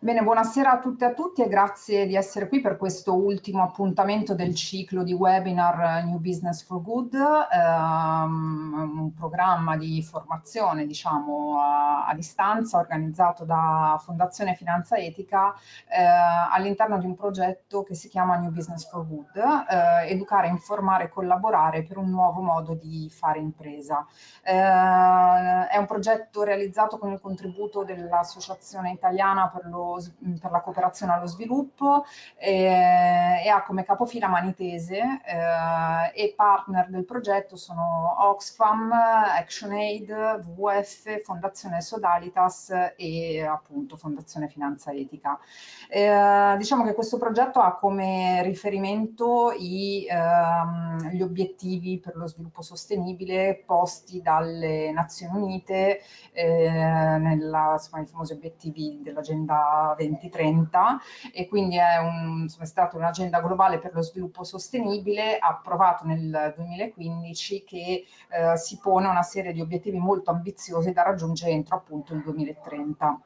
Bene, buonasera a tutte e a tutti e grazie di essere qui per questo ultimo appuntamento del ciclo di webinar eh, New Business for Good, ehm, un programma di formazione diciamo, a, a, distanza organizzato da Fondazione Finanza Etica eh, all'interno di un progetto che si chiama New Business for Good, eh, educare, informare e collaborare per un nuovo modo di fare impresa. Eh, è un progetto realizzato con il contributo dell'Associazione Italiana per lo per la cooperazione allo sviluppo e, e ha come capofila Manitese eh, e partner del progetto sono Oxfam, ActionAid, WWF, Fondazione Sodalitas e appunto Fondazione Finanza Etica. Eh, diciamo che questo progetto ha come riferimento i, ehm, gli obiettivi per lo sviluppo sostenibile posti dalle Nazioni Unite eh, nella, insomma, i famosi obiettivi dell'agenda 2030 e quindi è, un, insomma, è stata un'agenda globale per lo sviluppo sostenibile approvato nel 2015 che eh, si pone una serie di obiettivi molto ambiziosi da raggiungere entro appunto il 2030.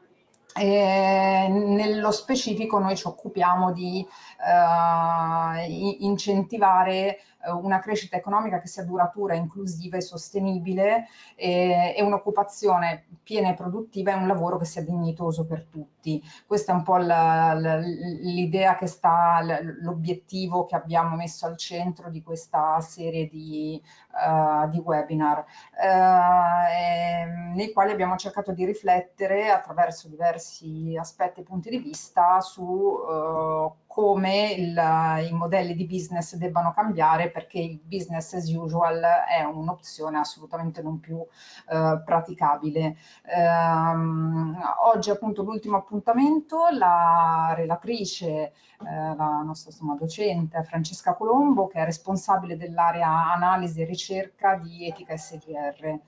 E nello specifico noi ci occupiamo di eh, incentivare eh, una crescita economica che sia duratura, inclusiva e sostenibile e, eh, e un'occupazione piena e produttiva e un lavoro che sia dignitoso per tutti. Questa è un po' l'idea che sta, l'obiettivo che abbiamo messo al centro di questa serie di, uh, di webinar, uh, nei quali abbiamo cercato di riflettere attraverso diversi aspetti e punti di vista su uh, come la, i modelli di business debbano cambiare perché il business as usual è un'opzione assolutamente non più eh, praticabile. Ehm, oggi appunto l'ultimo appuntamento, la relatrice, eh, la nostra insomma, docente Francesca Colombo che è responsabile dell'area analisi e ricerca di etica SGR.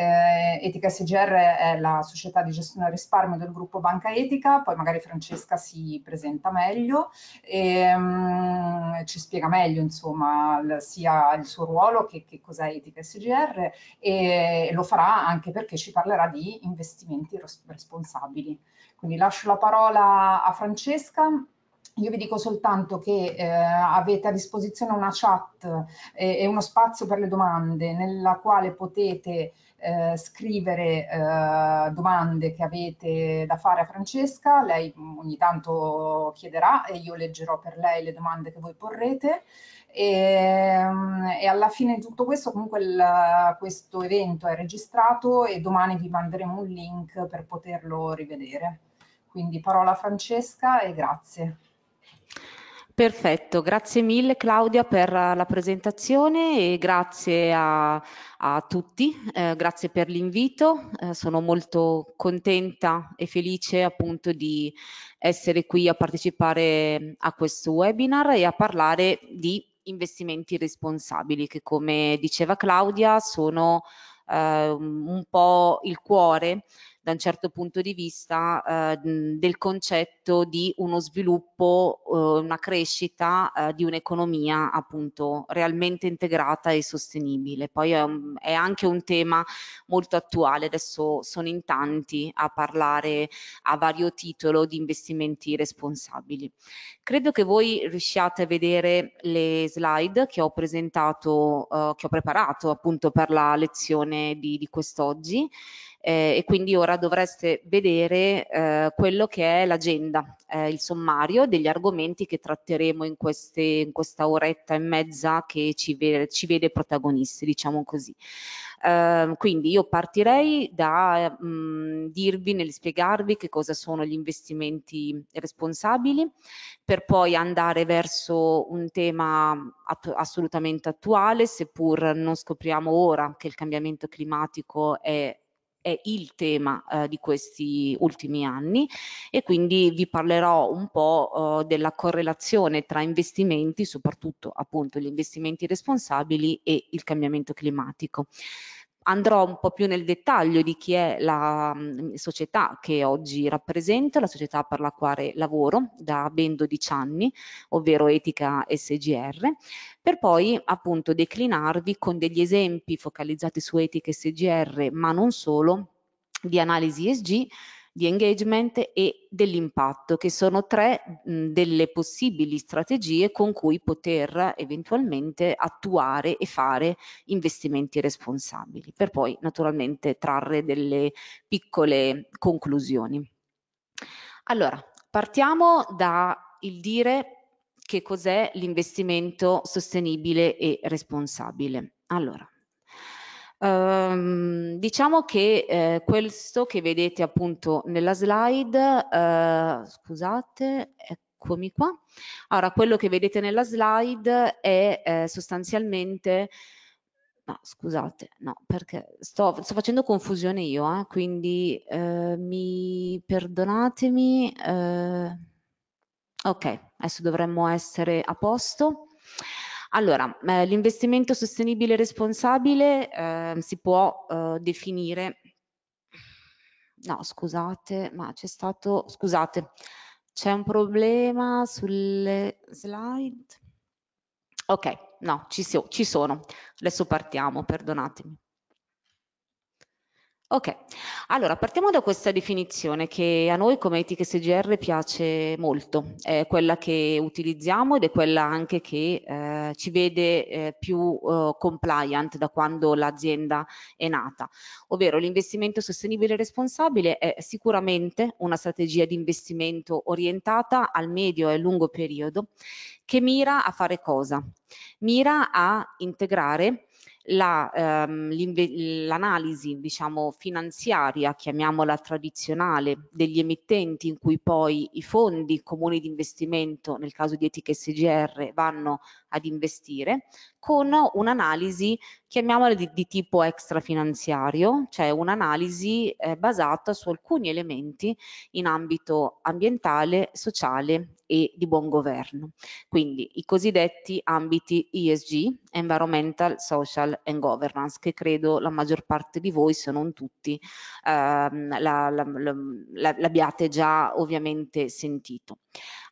Eh, Etica SGR è la società di gestione del risparmio del gruppo Banca Etica, poi magari Francesca si presenta meglio e um, ci spiega meglio insomma l- sia il suo ruolo che, che cos'è Etica SGR e, e lo farà anche perché ci parlerà di investimenti ros- responsabili. Quindi lascio la parola a Francesca io vi dico soltanto che eh, avete a disposizione una chat e, eh, e, uno spazio per le domande nella quale potete eh, scrivere eh, domande che avete da fare a Francesca, lei mm, ogni tanto chiederà e io leggerò per lei le domande che voi porrete e, ehm, e alla fine di tutto questo comunque il, questo evento è registrato e domani vi manderemo un link per poterlo rivedere. Quindi parola a Francesca e grazie. Perfetto, grazie mille Claudia per eh, la presentazione e grazie a, a tutti, eh, grazie per l'invito, eh, sono molto contenta e felice appunto di essere qui a partecipare mm, a questo webinar e a parlare di investimenti responsabili che come diceva Claudia sono eh, un po' il cuore eh, da un certo punto di vista eh, del concetto di uno sviluppo, eh, una crescita eh, di un'economia appunto realmente integrata e sostenibile. Poi è, è, anche un tema molto attuale, adesso sono in tanti a parlare a vario titolo di investimenti responsabili. Credo che voi riusciate a vedere le slide che ho presentato, eh, che ho preparato appunto per la lezione di, di quest'oggi eh, e quindi ora dovreste vedere eh, quello che è l'agenda, eh, il sommario degli argomenti che tratteremo in, queste, in questa oretta e mezza che ci, ve, ci vede protagonisti, diciamo così. Uh, quindi io partirei da mh, mm, dirvi, nel spiegarvi che cosa sono gli investimenti responsabili, per poi andare verso un tema att assolutamente attuale, seppur non scopriamo ora che il cambiamento climatico è è il tema eh, di questi ultimi anni e quindi vi parlerò un po' eh, della correlazione tra investimenti, soprattutto appunto gli investimenti responsabili e il cambiamento climatico andrò un po' più nel dettaglio di chi è la mm, società che oggi rappresento, la società per la quale lavoro da ben 12 anni, ovvero Etica SGR, per poi appunto declinarvi con degli esempi focalizzati su Etica SGR, ma non solo, di analisi ESG di engagement e dell'impatto, che sono tre mh, delle possibili strategie con cui poter eventualmente attuare e fare investimenti responsabili, per poi naturalmente trarre delle piccole conclusioni. Allora, partiamo dal dire che cos'è l'investimento sostenibile e responsabile. Allora, Ehm, diciamo che eh, questo che vedete appunto nella slide, eh, scusate, eccomi qua. Allora, quello che vedete nella slide è eh, sostanzialmente No, scusate, no, perché sto, sto facendo confusione io, eh, quindi eh, mi perdonatemi. Eh, ok, adesso dovremmo essere a posto. Allora, eh, l'investimento sostenibile e responsabile eh, si può eh, definire, no scusate, ma c'è stato, scusate, c'è un problema sulle slide? Ok, no, ci, so, ci sono, adesso partiamo, perdonatemi. Ok, allora partiamo da questa definizione che a noi come SGR piace molto, è quella che utilizziamo ed è quella anche che eh, ci vede eh, più eh, compliant da quando l'azienda è nata, ovvero l'investimento sostenibile e responsabile è sicuramente una strategia di investimento orientata al medio e lungo periodo che mira a fare cosa? Mira a integrare l'analisi la, ehm, diciamo, finanziaria, chiamiamola tradizionale, degli emittenti in cui poi i fondi comuni di investimento, nel caso di Etica SGR, vanno ad investire, con un'analisi chiamiamole di, di tipo extrafinanziario, cioè un'analisi eh, basata su alcuni elementi in ambito ambientale, sociale e di buon governo, quindi i cosiddetti ambiti ESG, Environmental, Social and Governance, che credo la maggior parte di voi, se non tutti, ehm, la, la, la, l'abbiate già ovviamente sentito.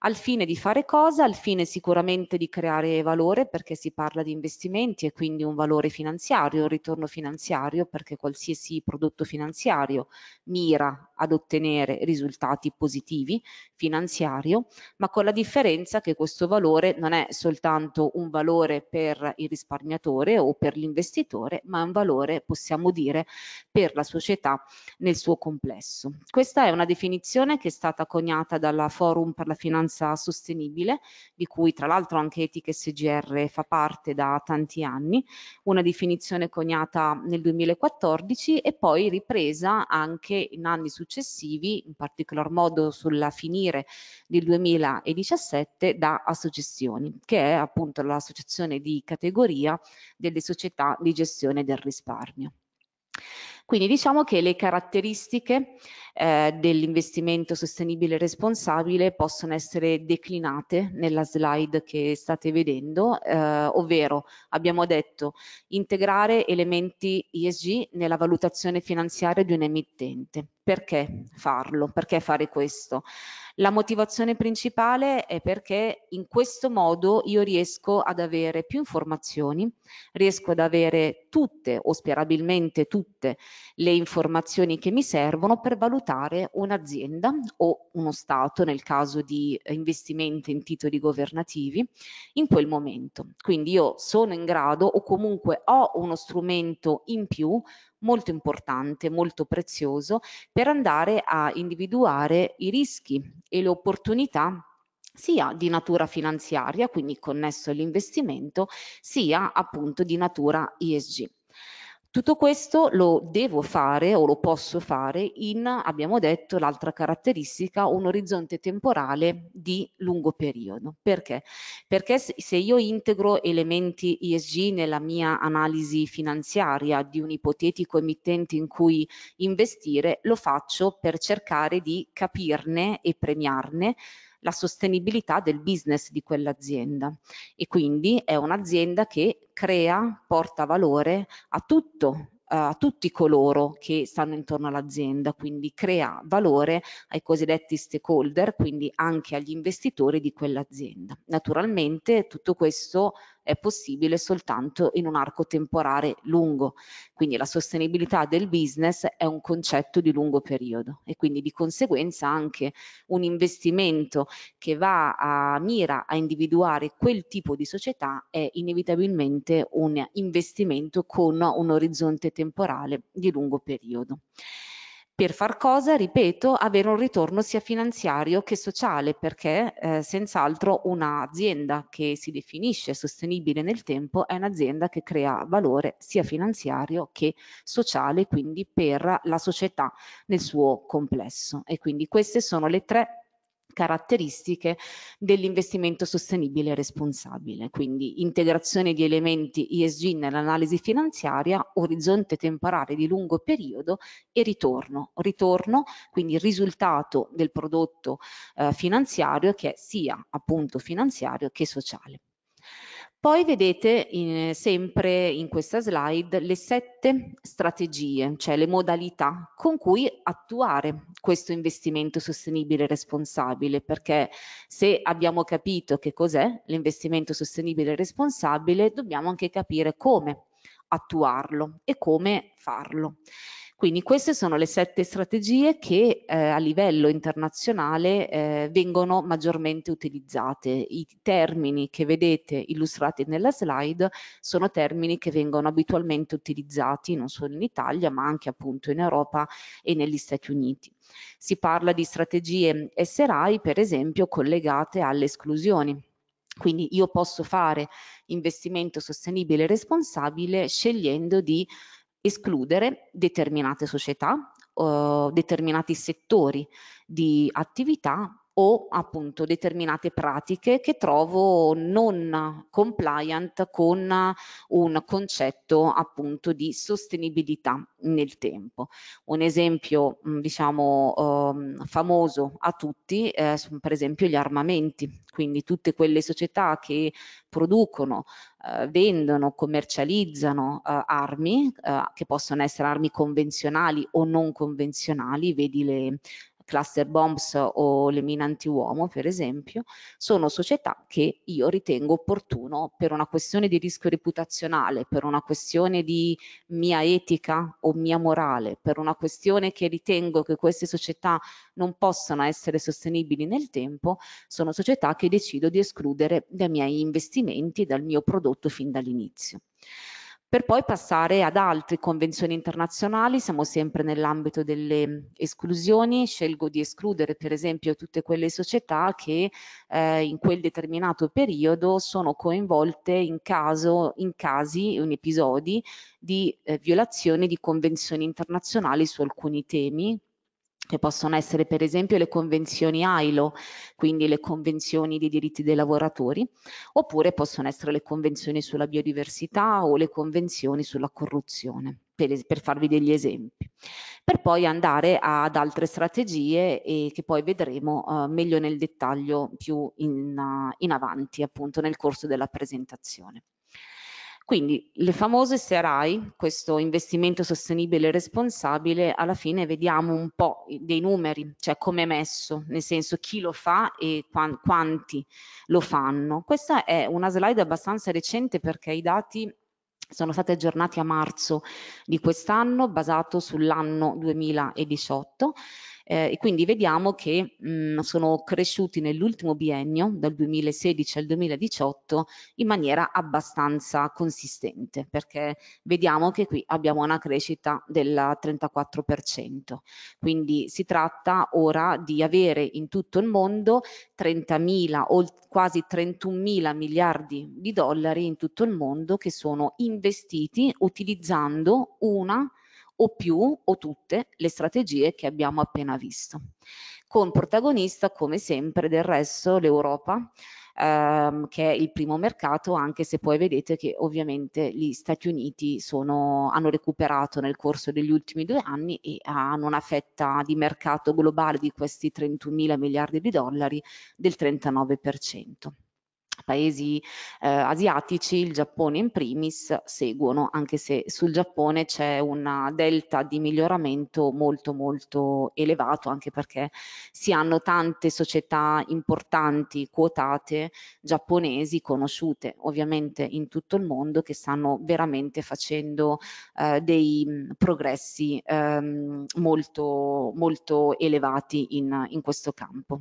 Al fine di fare cosa? Al fine sicuramente di creare valore, perché si parla di investimenti e quindi un valore finanziario finanziario, ritorno finanziario, perché qualsiasi prodotto finanziario mira ad ottenere risultati positivi finanziario, ma con la differenza che questo valore non è soltanto un valore per il risparmiatore o per l'investitore, ma è un valore, possiamo dire, per la società nel suo complesso. Questa è una definizione che è stata coniata dalla Forum per la Finanza Sostenibile, di cui tra l'altro anche Etica SGR fa parte da tanti anni, una definizione coniata nel 2014 e poi ripresa anche in anni successivi, in particolar modo sulla finire del 2017 da associazioni, che è appunto l'associazione di categoria delle società di gestione del risparmio. Quindi diciamo che le caratteristiche eh, dell'investimento sostenibile e responsabile possono essere declinate nella slide che state vedendo, eh, ovvero abbiamo detto integrare elementi ESG nella valutazione finanziaria di un emittente. Perché farlo? Perché fare questo? La motivazione principale è perché in questo modo io riesco ad avere più informazioni, riesco ad avere tutte o sperabilmente tutte le informazioni che mi servono per valutare valutare un'azienda o uno Stato nel caso di investimenti in titoli governativi in quel momento. Quindi io sono in grado o comunque ho uno strumento in più molto importante, molto prezioso per andare a individuare i rischi e le opportunità sia di natura finanziaria, quindi connesso all'investimento, sia appunto di natura ESG. Tutto questo lo devo fare o lo posso fare in, abbiamo detto, l'altra caratteristica, un orizzonte temporale di lungo periodo. Perché? Perché se io integro elementi ESG nella mia analisi finanziaria di un ipotetico emittente in cui investire, lo faccio per cercare di capirne e premiarne la sostenibilità del business di quell'azienda e quindi è un'azienda che crea, porta valore a tutto eh, a tutti coloro che stanno intorno all'azienda, quindi crea valore ai cosiddetti stakeholder, quindi anche agli investitori di quell'azienda. Naturalmente tutto questo è possibile soltanto in un arco temporale lungo. Quindi la sostenibilità del business è un concetto di lungo periodo e quindi di conseguenza anche un investimento che va a mira a individuare quel tipo di società è inevitabilmente un investimento con un orizzonte temporale di lungo periodo per far cosa, ripeto, avere un ritorno sia finanziario che sociale, perché eh, senz'altro un'azienda che si definisce sostenibile nel tempo è un'azienda che crea valore sia finanziario che sociale, quindi per la società nel suo complesso. E quindi queste sono le tre caratteristiche dell'investimento sostenibile e responsabile, quindi integrazione di elementi ESG nell'analisi finanziaria, orizzonte temporale di lungo periodo e ritorno, ritorno quindi risultato del prodotto eh, finanziario che è sia appunto finanziario che sociale. Poi vedete in, sempre in questa slide le sette strategie, cioè le modalità con cui attuare questo investimento sostenibile e responsabile, perché se abbiamo capito che cos'è l'investimento sostenibile e responsabile, dobbiamo anche capire come attuarlo e come farlo. Quindi queste sono le sette strategie che eh, a livello internazionale eh, vengono maggiormente utilizzate. I termini che vedete illustrati nella slide sono termini che vengono abitualmente utilizzati non solo in Italia ma anche appunto in Europa e negli Stati Uniti. Si parla di strategie SRI per esempio collegate alle esclusioni. Quindi io posso fare investimento sostenibile e responsabile scegliendo di escludere determinate società, eh, determinati settori di attività o appunto determinate pratiche che trovo non compliant con un concetto appunto di sostenibilità nel tempo. Un esempio mm, diciamo eh, famoso a tutti eh, sono per esempio gli armamenti, quindi tutte quelle società che producono eh, vendono, commercializzano eh, armi, eh, che possono essere armi convenzionali o non convenzionali, vedi le, cluster bombs o le mine anti-uomo, per esempio, sono società che io ritengo opportuno per una questione di rischio reputazionale, per una questione di mia etica o mia morale, per una questione che ritengo che queste società non possano essere sostenibili nel tempo, sono società che decido di escludere dai miei investimenti, dal mio prodotto fin dall'inizio per poi passare ad altre convenzioni internazionali, siamo sempre nell'ambito delle mm, esclusioni, scelgo di escludere per esempio tutte quelle società che eh, in quel determinato periodo sono coinvolte in, caso, in casi, in episodi di eh, violazione di convenzioni internazionali su alcuni temi, che possono essere per esempio le convenzioni ILO, quindi le convenzioni dei diritti dei lavoratori, oppure possono essere le convenzioni sulla biodiversità o le convenzioni sulla corruzione, per, per farvi degli esempi. Per poi andare ad altre strategie e che poi vedremo uh, meglio nel dettaglio più in, uh, in avanti, appunto nel corso della presentazione. Quindi le famose SRI, questo investimento sostenibile e responsabile, alla fine vediamo un po' dei numeri, cioè come è messo, nel senso chi lo fa e quanti lo fanno. Questa è una slide abbastanza recente perché i dati sono stati aggiornati a marzo di quest'anno, basato sull'anno 2018 eh, e quindi vediamo che mh, mm, sono cresciuti nell'ultimo biennio, dal 2016 al 2018, in maniera abbastanza consistente, perché vediamo che qui abbiamo una crescita del 34%. Quindi si tratta ora di avere in tutto il mondo 30.000, o quasi 31.000 miliardi di dollari in tutto il mondo che sono investiti utilizzando una o più o tutte le strategie che abbiamo appena visto. Con protagonista, come sempre, del resto l'Europa, ehm, che è il primo mercato, anche se poi vedete che ovviamente gli Stati Uniti sono, hanno recuperato nel corso degli ultimi due anni e ah, hanno una fetta di mercato globale di questi 31 mila miliardi di dollari del 39% paesi eh, asiatici, il Giappone in primis, seguono, anche se sul Giappone c'è una delta di miglioramento molto molto elevato, anche perché si hanno tante società importanti, quotate, giapponesi, conosciute ovviamente in tutto il mondo, che stanno veramente facendo eh, dei progressi ehm, molto, molto elevati in, in questo campo.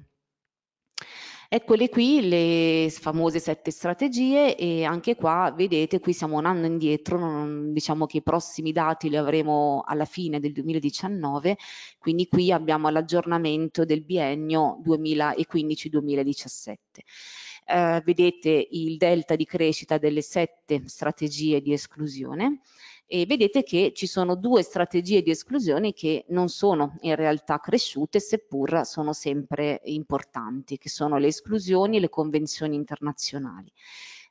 Eccole qui le famose sette strategie e anche qua vedete qui siamo un anno indietro, non, diciamo che i prossimi dati li avremo alla fine del 2019, quindi qui abbiamo l'aggiornamento del biennio 2015-2017. Eh, vedete il delta di crescita delle sette strategie di esclusione e vedete che ci sono due strategie di esclusione che non sono in realtà cresciute seppur sono sempre importanti, che sono le esclusioni e le convenzioni internazionali.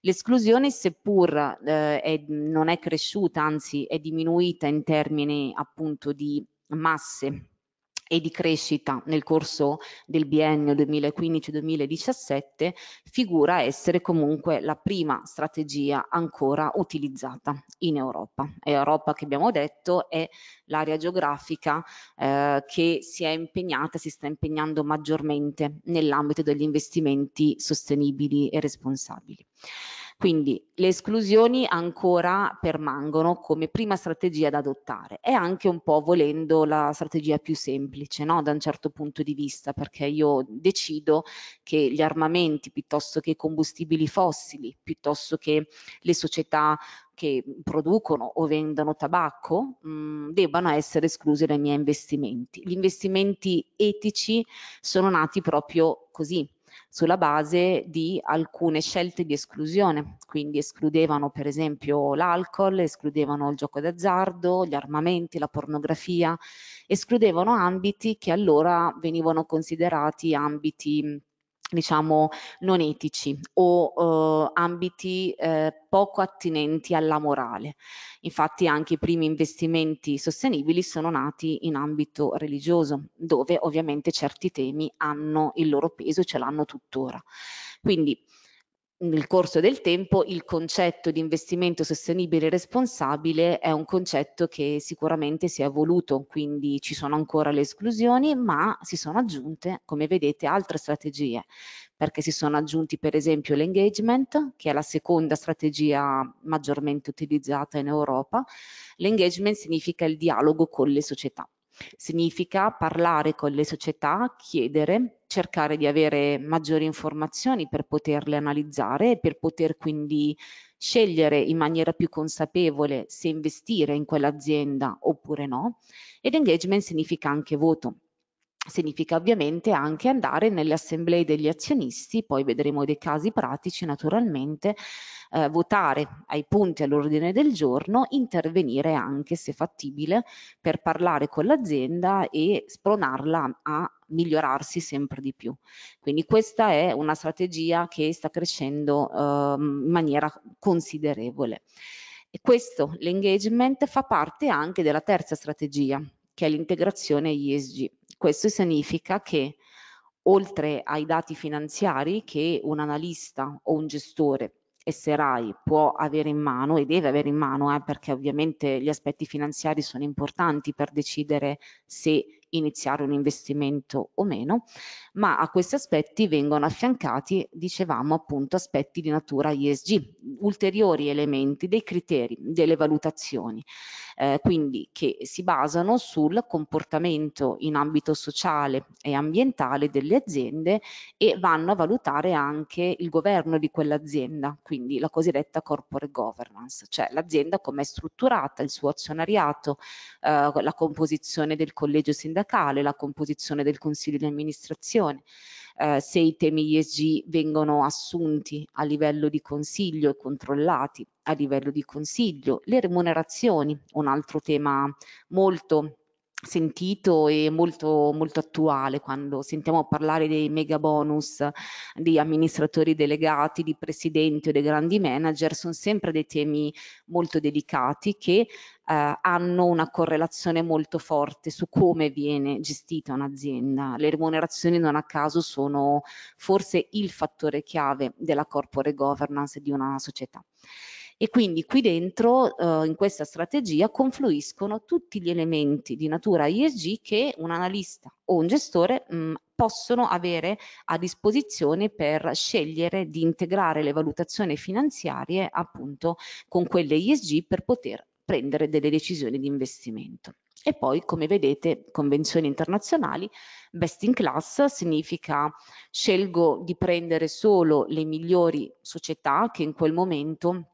L'esclusione, seppur eh, è, non è cresciuta, anzi è diminuita in termini appunto di masse e di crescita nel corso del biennio 2015-2017 figura essere comunque la prima strategia ancora utilizzata in Europa. Europa che abbiamo detto è l'area geografica eh, che si è impegnata, si sta impegnando maggiormente nell'ambito degli investimenti sostenibili e responsabili. Quindi le esclusioni ancora permangono come prima strategia da adottare È anche un po' volendo la strategia più semplice no? da un certo punto di vista perché io decido che gli armamenti piuttosto che i combustibili fossili piuttosto che le società che producono o vendono tabacco mh, mm, debbano essere esclusi dai miei investimenti. Gli investimenti etici sono nati proprio così, sulla base di alcune scelte di esclusione, quindi escludevano per esempio l'alcol, escludevano il gioco d'azzardo, gli armamenti, la pornografia, escludevano ambiti che allora venivano considerati ambiti diciamo, non etici o eh, ambiti eh, poco attinenti alla morale. Infatti anche i primi investimenti sostenibili sono nati in ambito religioso, dove ovviamente certi temi hanno il loro peso e ce l'hanno tuttora. Quindi nel corso del tempo il concetto di investimento sostenibile e responsabile è un concetto che sicuramente si è evoluto, quindi ci sono ancora le esclusioni, ma si sono aggiunte, come vedete, altre strategie, perché si sono aggiunti per esempio l'engagement, che è la seconda strategia maggiormente utilizzata in Europa. L'engagement significa il dialogo con le società Significa parlare con le società, chiedere, cercare di avere maggiori informazioni per poterle analizzare e per poter quindi scegliere in maniera più consapevole se investire in quell'azienda oppure no. Ed engagement significa anche voto, significa ovviamente anche andare nelle assemblee degli azionisti, poi vedremo dei casi pratici naturalmente, eh, votare ai punti all'ordine del giorno, intervenire anche se fattibile per parlare con l'azienda e spronarla a migliorarsi sempre di più. Quindi questa è una strategia che sta crescendo eh, in maniera considerevole. E questo, l'engagement, fa parte anche della terza strategia, che è l'integrazione ISG. Questo significa che oltre ai dati finanziari che un analista o un gestore SRI può avere in mano e deve avere in mano eh, perché ovviamente gli aspetti finanziari sono importanti per decidere se iniziare un investimento o meno, ma a questi aspetti vengono affiancati, dicevamo appunto, aspetti di natura ISG, ulteriori elementi dei criteri, delle valutazioni, eh, quindi che si basano sul comportamento in ambito sociale e ambientale delle aziende e vanno a valutare anche il governo di quell'azienda, quindi la cosiddetta corporate governance, cioè l'azienda come è strutturata, il suo azionariato, eh, la composizione del collegio sindacale, sindacale, la composizione del consiglio di amministrazione, eh, se i temi ESG vengono assunti a livello di consiglio e controllati a livello di consiglio, le remunerazioni, un altro tema molto sentito e molto, molto attuale quando sentiamo parlare dei mega bonus di amministratori delegati, di presidenti o dei grandi manager, sono sempre dei temi molto delicati che eh, hanno una correlazione molto forte su come viene gestita un'azienda. Le remunerazioni non a caso sono forse il fattore chiave della corporate governance di una società e quindi qui dentro eh, in questa strategia confluiscono tutti gli elementi di natura ISG che un analista o un gestore mh, mm, possono avere a disposizione per scegliere di integrare le valutazioni finanziarie appunto con quelle ISG per poter prendere delle decisioni di investimento. E poi, come vedete, convenzioni internazionali, best in class significa scelgo di prendere solo le migliori società che in quel momento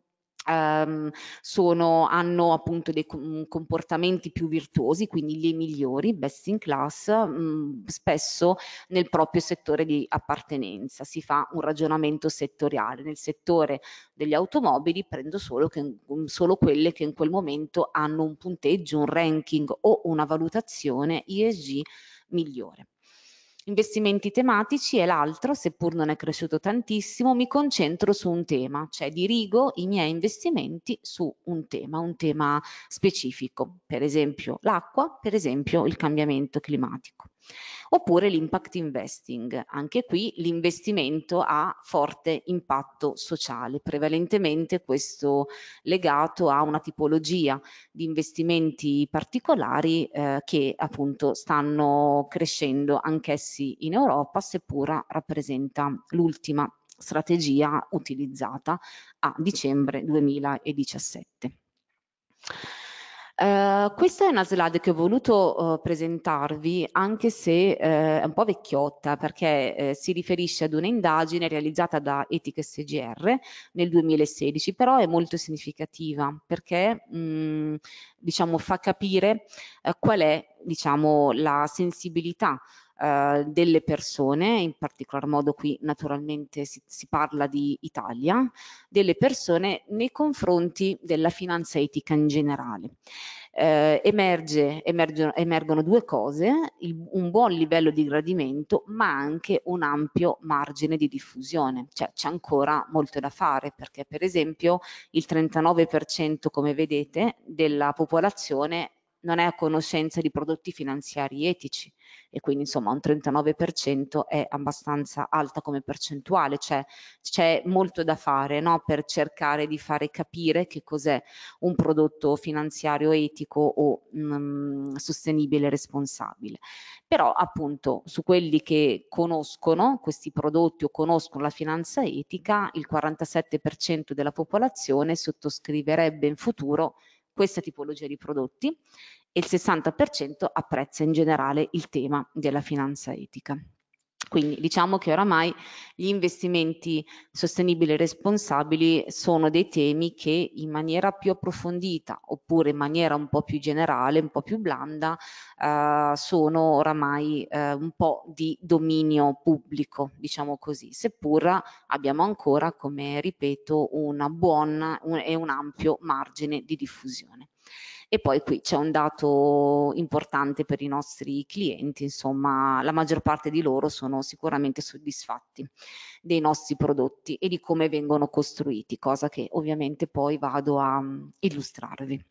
Um, sono, hanno appunto dei comportamenti più virtuosi, quindi le migliori, best in class, mh, mm, spesso nel proprio settore di appartenenza. Si fa un ragionamento settoriale. Nel settore degli automobili prendo solo, che, mm, solo quelle che in quel momento hanno un punteggio, un ranking o una valutazione ESG migliore. Investimenti tematici e l'altro, seppur non è cresciuto tantissimo, mi concentro su un tema, cioè dirigo i miei investimenti su un tema, un tema specifico, per esempio l'acqua, per esempio il cambiamento climatico oppure l'impact investing, anche qui l'investimento ha forte impatto sociale, prevalentemente questo legato a una tipologia di investimenti particolari eh, che appunto stanno crescendo anch'essi in Europa, seppur rappresenta l'ultima strategia utilizzata a dicembre 2017. Eh, questa è una slide che ho voluto eh, presentarvi anche se eh, è un po' vecchiotta perché eh, si riferisce ad un'indagine realizzata da Etica SGR nel 2016, però è molto significativa perché mh, mm, diciamo, fa capire eh, qual è diciamo, la sensibilità eh, delle persone, in particolar modo qui naturalmente si, si parla di Italia, delle persone nei confronti della finanza etica in generale. Eh, emerge, emerge, emergono due cose, il, un buon livello di gradimento ma anche un ampio margine di diffusione, cioè c'è ancora molto da fare perché per esempio il 39% come vedete della popolazione non è a conoscenza di prodotti finanziari etici e quindi insomma un 39% è abbastanza alta come percentuale, cioè c'è molto da fare no? per cercare di fare capire che cos'è un prodotto finanziario etico o mh, mm, sostenibile e responsabile. Però appunto su quelli che conoscono questi prodotti o conoscono la finanza etica, il 47% della popolazione sottoscriverebbe in futuro questa tipologia di prodotti e il 60% apprezza in generale il tema della finanza etica. Quindi diciamo che oramai gli investimenti sostenibili e responsabili sono dei temi che in maniera più approfondita oppure in maniera un po' più generale, un po' più blanda, eh, sono oramai eh, un po' di dominio pubblico, diciamo così, seppur abbiamo ancora, come ripeto, una buona e un ampio margine di diffusione. E poi qui c'è un dato importante per i nostri clienti, insomma la maggior parte di loro sono sicuramente soddisfatti dei nostri prodotti e di come vengono costruiti, cosa che ovviamente poi vado a mm, illustrarvi.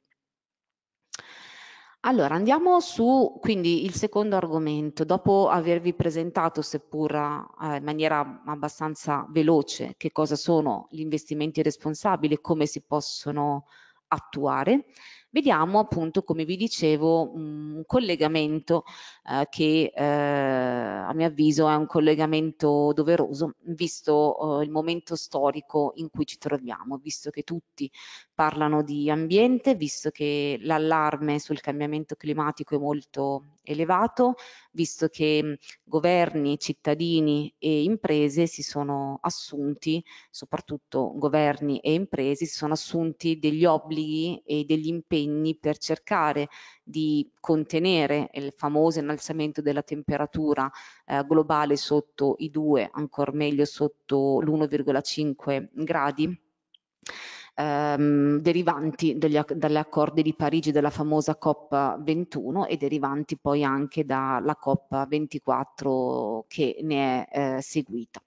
Allora, andiamo su quindi il secondo argomento. Dopo avervi presentato, seppur eh, in maniera abbastanza veloce, che cosa sono gli investimenti responsabili e come si possono attuare, vediamo appunto, come vi dicevo, un collegamento eh, che eh, a mio avviso è un collegamento doveroso, visto eh, il momento storico in cui ci troviamo, visto che tutti parlano di ambiente, visto che l'allarme sul cambiamento climatico è molto elevato, visto che governi, cittadini e imprese si sono assunti, soprattutto governi e imprese, si sono assunti degli obblighi e degli impegni per cercare di contenere il famoso innalzamento della temperatura eh, globale sotto i 2, ancora meglio sotto l'1,5 gradi ehm, derivanti dagli, dagli accordi di Parigi della famosa COP21 e derivanti poi anche dalla COP24 che ne è eh, seguita.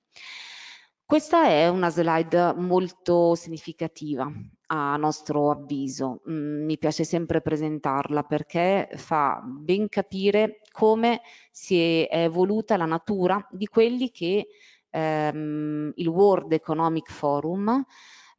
Questa è una slide molto significativa a nostro avviso, mm, mi piace sempre presentarla perché fa ben capire come si è evoluta la natura di quelli che ehm, il World Economic Forum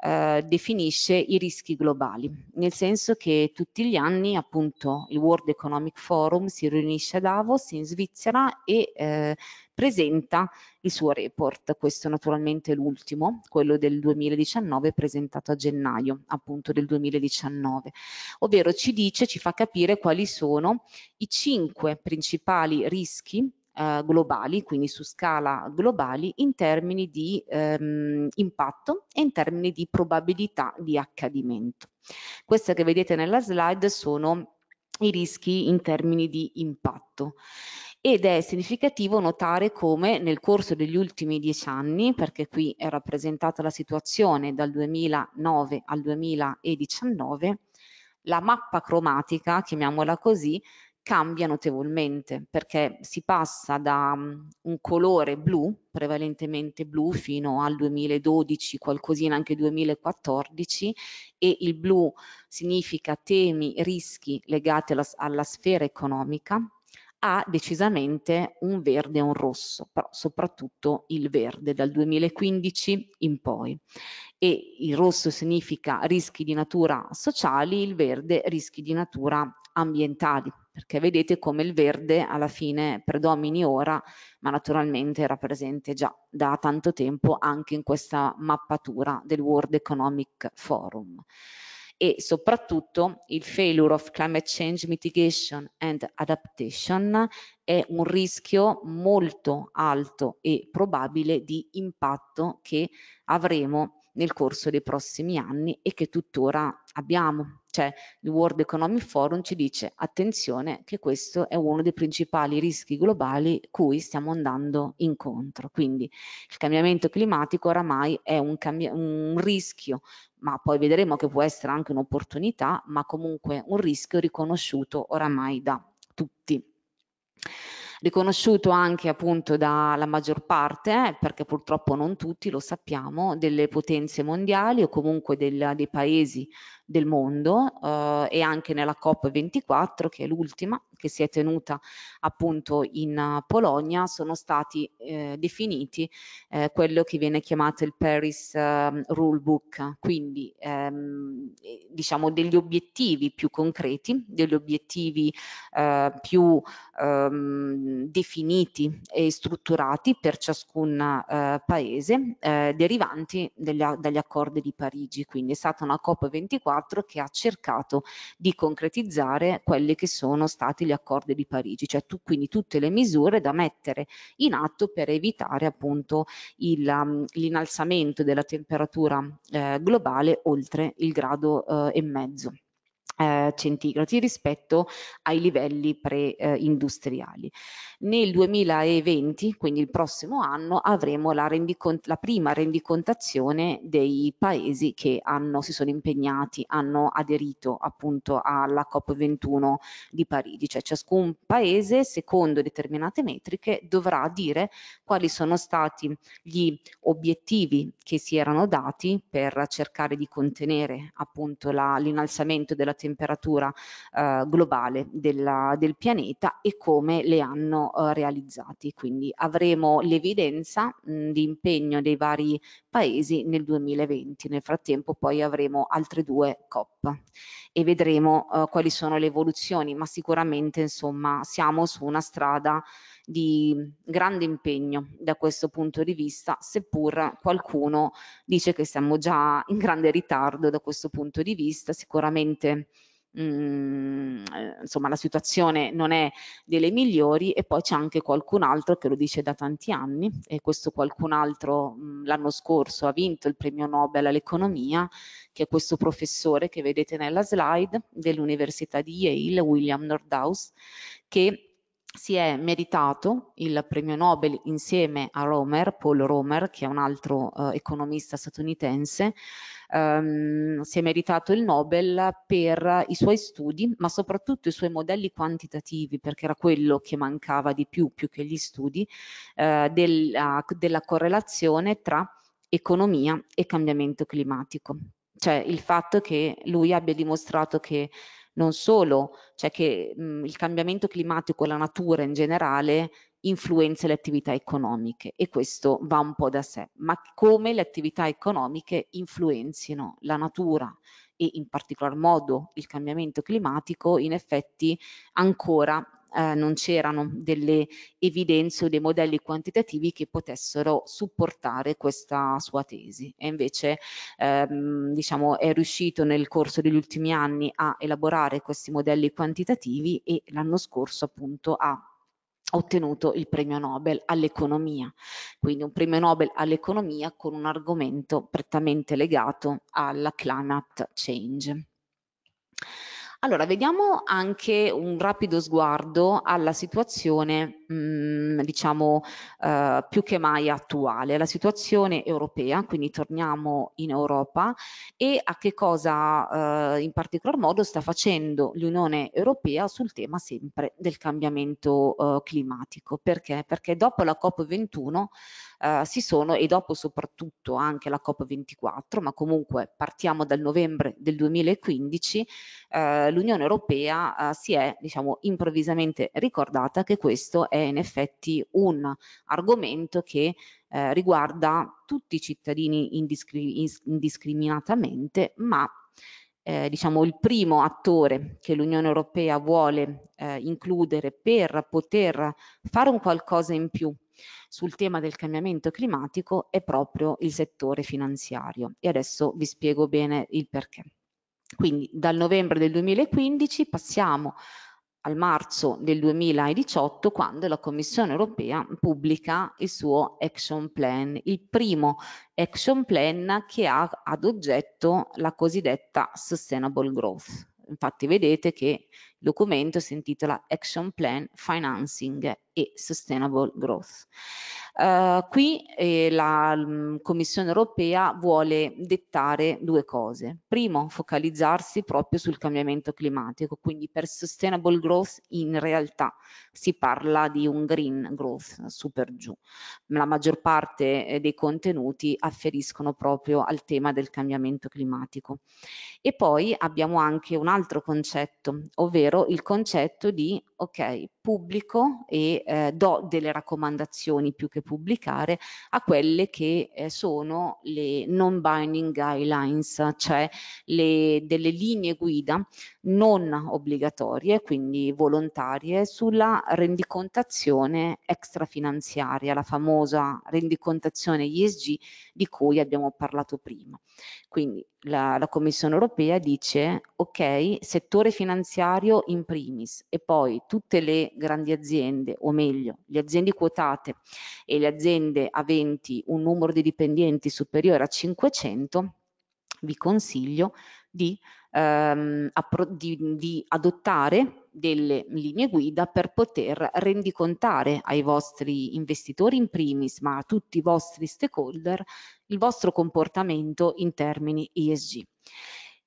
eh, definisce i rischi globali, nel senso che tutti gli anni appunto il World Economic Forum si riunisce a Davos in Svizzera e eh, presenta il suo report, questo naturalmente è l'ultimo, quello del 2019 presentato a gennaio appunto del 2019, ovvero ci dice, ci fa capire quali sono i cinque principali rischi eh, globali, quindi su scala globali, in termini di ehm, impatto e in termini di probabilità di accadimento. Queste che vedete nella slide sono i rischi in termini di impatto ed è significativo notare come nel corso degli ultimi dieci anni, perché qui è rappresentata la situazione dal 2009 al 2019, la mappa cromatica, chiamiamola così, cambia notevolmente perché si passa da mm, un colore blu, prevalentemente blu, fino al 2012, qualcosina anche 2014 e il blu significa temi, rischi legati alla, alla sfera economica, a decisamente un verde e un rosso, però soprattutto il verde dal 2015 in poi. E il rosso significa rischi di natura sociali, il verde rischi di natura ambientali perché vedete come il verde alla fine predomini ora, ma naturalmente era presente già da tanto tempo anche in questa mappatura del World Economic Forum. E soprattutto il failure of climate change mitigation and adaptation è un rischio molto alto e probabile di impatto che avremo nel corso dei prossimi anni e che tuttora abbiamo cioè il World Economic Forum ci dice attenzione che questo è uno dei principali rischi globali cui stiamo andando incontro. Quindi il cambiamento climatico oramai è un, un rischio, ma poi vedremo che può essere anche un'opportunità, ma comunque un rischio riconosciuto oramai da tutti riconosciuto anche appunto dalla maggior parte, eh, perché purtroppo non tutti lo sappiamo, delle potenze mondiali o comunque del, dei paesi del mondo eh, e anche nella COP24, che è l'ultima che si è tenuta appunto in eh, Polonia, sono stati eh, definiti eh, quello che viene chiamato il Paris eh, Rulebook, quindi ehm, diciamo degli obiettivi più concreti, degli obiettivi eh, più ehm, definiti e strutturati per ciascun eh, paese eh, derivanti degli, dagli accordi di Parigi. Quindi è stata una COP24 2004 che ha cercato di concretizzare quelli che sono stati gli accordi di Parigi, cioè tu, quindi tutte le misure da mettere in atto per evitare appunto um, l'innalzamento della temperatura eh, globale oltre il grado eh, e mezzo eh, centigradi rispetto ai livelli pre-industriali. Eh, Nel 2020, quindi il prossimo anno, avremo la, la prima rendicontazione dei paesi che hanno, si sono impegnati, hanno aderito appunto alla COP21 di Parigi, cioè ciascun paese secondo determinate metriche dovrà dire quali sono stati gli obiettivi che si erano dati per cercare di contenere appunto l'innalzamento della temperatura eh, globale della, del pianeta e come le hanno eh, realizzati. Quindi avremo l'evidenza mh, mm, di impegno dei vari paesi nel 2020. Nel frattempo poi avremo altre due COP e vedremo eh, quali sono le evoluzioni, ma sicuramente insomma siamo su una strada di grande impegno da questo punto di vista, seppur qualcuno dice che siamo già in grande ritardo da questo punto di vista, sicuramente Mm, eh, insomma la situazione non è delle migliori e poi c'è anche qualcun altro che lo dice da tanti anni e questo qualcun altro mm, l'anno scorso ha vinto il premio Nobel all'economia che è questo professore che vedete nella slide dell'università di Yale William Nordhaus che si è meritato il premio Nobel insieme a Romer, Paul Romer, che è un altro eh, economista statunitense, ehm, si è meritato il Nobel per i suoi studi, ma soprattutto i suoi modelli quantitativi, perché era quello che mancava di più, più che gli studi, eh, della, della correlazione tra economia e cambiamento climatico. Cioè il fatto che lui abbia dimostrato che non solo, cioè che mh, mhmm, il cambiamento climatico, la natura in generale, influenza le attività economiche e questo va un po' da sé, ma come le attività economiche influenzino la natura e in particolar modo il cambiamento climatico in effetti ancora eh, non c'erano delle evidenze o dei modelli quantitativi che potessero supportare questa sua tesi e invece ehm, diciamo, è riuscito nel corso degli ultimi anni a elaborare questi modelli quantitativi e l'anno scorso appunto ha ottenuto il premio Nobel all'economia, quindi un premio Nobel all'economia con un argomento prettamente legato alla climate change. Allora, vediamo anche un rapido sguardo alla situazione, mh, mm, diciamo, eh, più che mai attuale, la situazione europea, quindi torniamo in Europa e a che cosa eh, in particolar modo sta facendo l'Unione Europea sul tema sempre del cambiamento eh, climatico. Perché? Perché dopo la COP21 eh, si sono e dopo soprattutto anche la COP24, ma comunque partiamo dal novembre del 2015, eh, l'Unione Europea eh, si è diciamo improvvisamente ricordata che questo è in effetti un argomento che eh, riguarda tutti i cittadini indiscri indiscriminatamente, ma eh, diciamo, il primo attore che l'Unione Europea vuole eh, includere per poter fare un qualcosa in più sul tema del cambiamento climatico è proprio il settore finanziario e adesso vi spiego bene il perché. Quindi dal novembre del 2015 passiamo al marzo del 2018 quando la Commissione europea pubblica il suo action plan, il primo action plan che ha ad oggetto la cosiddetta sustainable growth. Infatti vedete che documento si intitola Action Plan Financing e Sustainable Growth. Uh, qui eh, la mh, mm, Commissione europea vuole dettare due cose. Primo, focalizzarsi proprio sul cambiamento climatico, quindi per Sustainable Growth in realtà si parla di un green growth super giù. La maggior parte eh, dei contenuti afferiscono proprio al tema del cambiamento climatico. E poi abbiamo anche un altro concetto, ovvero ovvero il concetto di ok, pubblico e eh, do delle raccomandazioni più che pubblicare a quelle che eh, sono le non binding guidelines, cioè le, delle linee guida non obbligatorie, quindi volontarie, sulla rendicontazione extrafinanziaria, la famosa rendicontazione ISG di cui abbiamo parlato prima. Quindi la, la Commissione europea dice ok, settore finanziario in primis e poi tutte le grandi aziende, o meglio, le aziende quotate e le aziende aventi un numero di dipendenti superiore a 500, vi consiglio di, ehm, di, di adottare delle linee guida per poter rendicontare ai vostri investitori in primis, ma a tutti i vostri stakeholder, il vostro comportamento in termini ESG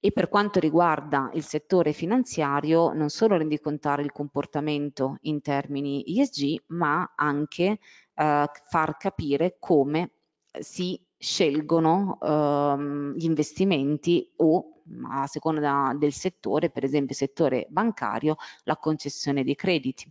e per quanto riguarda il settore finanziario non solo rendicontare il comportamento in termini ESG ma anche eh, far capire come si scelgono ehm, gli investimenti o a seconda del settore, per esempio settore bancario, la concessione dei crediti.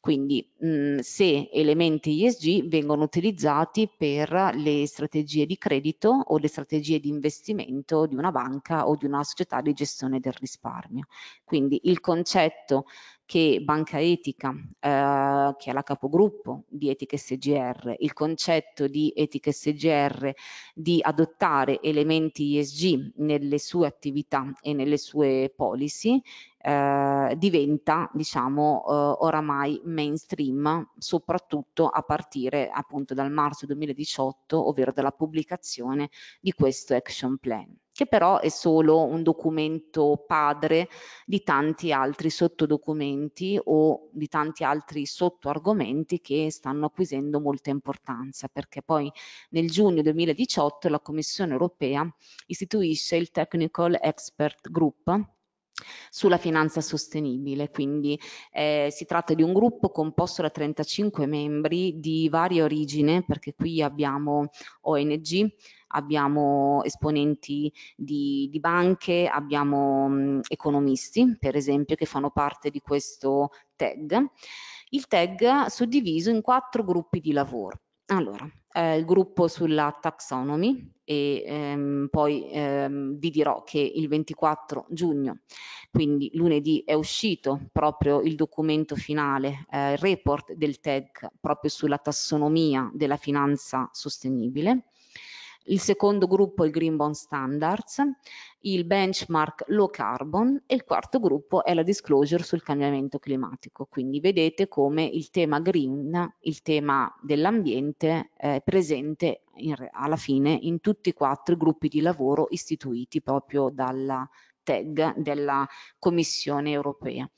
Quindi mh, se elementi ESG vengono utilizzati per le strategie di credito o le strategie di investimento di una banca o di una società di gestione del risparmio. Quindi il concetto che Banca Etica, eh, che è la capogruppo di Etica SGR, il concetto di Etica SGR di adottare elementi ESG nelle sue attività e nelle sue policy eh, diventa diciamo eh, oramai mainstream soprattutto a partire appunto dal marzo 2018 ovvero dalla pubblicazione di questo action plan che però è solo un documento padre di tanti altri sottodocumenti o di tanti altri sottoargomenti che stanno acquisendo molta importanza, perché poi nel giugno 2018 la Commissione europea istituisce il Technical Expert Group, sulla finanza sostenibile, quindi eh, si tratta di un gruppo composto da 35 membri di varia origine, perché qui abbiamo ONG, abbiamo esponenti di, di banche, abbiamo mh, economisti, per esempio, che fanno parte di questo tag. Il tag suddiviso in quattro gruppi di lavoro. Allora, eh, il gruppo sulla taxonomy e ehm, poi ehm, vi dirò che il 24 giugno, quindi lunedì, è uscito proprio il documento finale, eh, il report del TEG proprio sulla tassonomia della finanza sostenibile il secondo gruppo è il Green Bond Standards, il benchmark low carbon e il quarto gruppo è la disclosure sul cambiamento climatico. Quindi vedete come il tema green, il tema dell'ambiente è presente in, alla fine in tutti e quattro i gruppi di lavoro istituiti proprio dalla TEG della Commissione europea.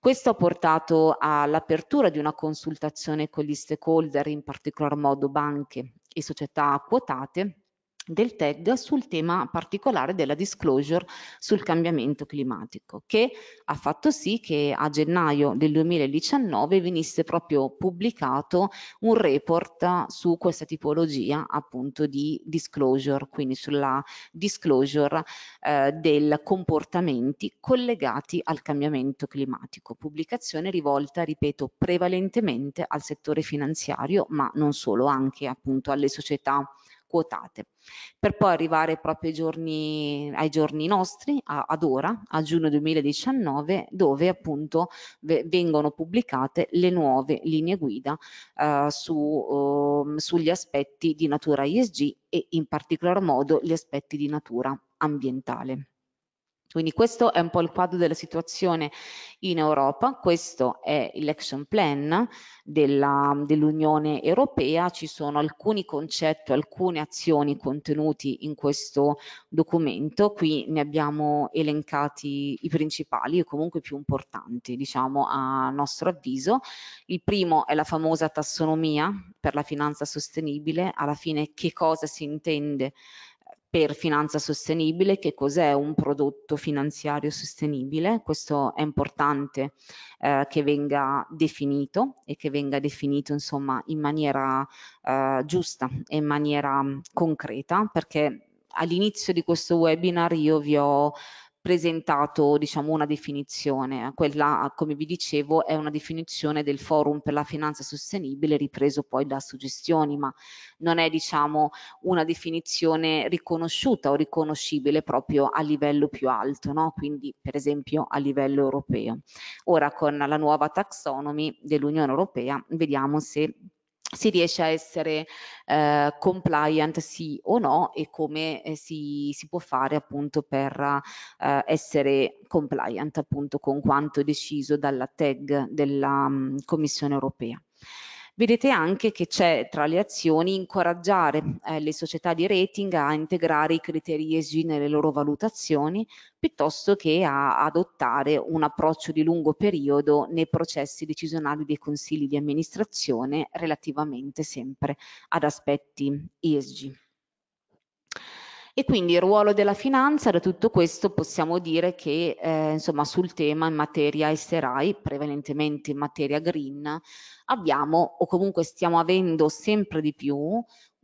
Questo ha portato all'apertura di una consultazione con gli stakeholder, in particolar modo banche e società quotate del TED sul tema particolare della disclosure sul cambiamento climatico che ha fatto sì che a gennaio del 2019 venisse proprio pubblicato un report su questa tipologia appunto di disclosure, quindi sulla disclosure eh, del comportamenti collegati al cambiamento climatico, pubblicazione rivolta, ripeto, prevalentemente al settore finanziario, ma non solo, anche appunto alle società quotate, per poi arrivare proprio ai giorni, ai giorni nostri, a, ad ora, a giugno 2019, dove appunto vengono pubblicate le nuove linee guida eh, su, eh, sugli aspetti di natura ISG e in particolar modo gli aspetti di natura ambientale. Quindi questo è un po' il quadro della situazione in Europa, questo è l'action plan dell'Unione dell Europea, ci sono alcuni concetti, alcune azioni contenuti in questo documento, qui ne abbiamo elencati i principali e comunque i più importanti, diciamo a nostro avviso. Il primo è la famosa tassonomia per la finanza sostenibile, alla fine che cosa si intende per finanza sostenibile, che cos'è un prodotto finanziario sostenibile, questo è importante eh, che venga definito e che venga definito insomma in maniera eh, giusta e in maniera concreta, perché all'inizio di questo webinar io vi ho presentato diciamo, una definizione, quella come vi dicevo è una definizione del forum per la finanza sostenibile ripreso poi da suggestioni, ma non è diciamo, una definizione riconosciuta o riconoscibile proprio a livello più alto, no? quindi per esempio a livello europeo. Ora con la nuova taxonomy dell'Unione Europea vediamo se si riesce a essere eh, compliant sì o no e come eh, si, si, può fare appunto per eh, essere compliant appunto con quanto deciso dalla TEG della mh, mm, Commissione europea. Vedete anche che c'è tra le azioni incoraggiare eh, le società di rating a integrare i criteri ESG nelle loro valutazioni piuttosto che a adottare un approccio di lungo periodo nei processi decisionali dei consigli di amministrazione relativamente sempre ad aspetti ESG. E quindi il ruolo della finanza, da tutto questo possiamo dire che eh, insomma, sul tema in materia SRI, prevalentemente in materia green, abbiamo o comunque stiamo avendo sempre di più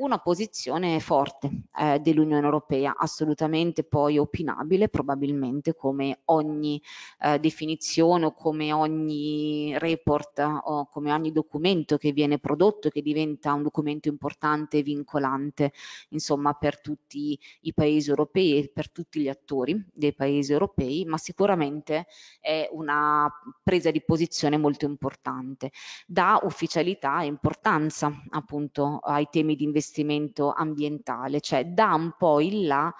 una posizione forte eh, dell'Unione Europea, assolutamente poi opinabile probabilmente come ogni eh, definizione o come ogni report eh, o come ogni documento che viene prodotto che diventa un documento importante e vincolante insomma per tutti i paesi europei e per tutti gli attori dei paesi europei, ma sicuramente è una presa di posizione molto importante, dà ufficialità e importanza appunto ai temi di investimento investimento ambientale, cioè dà un po' il là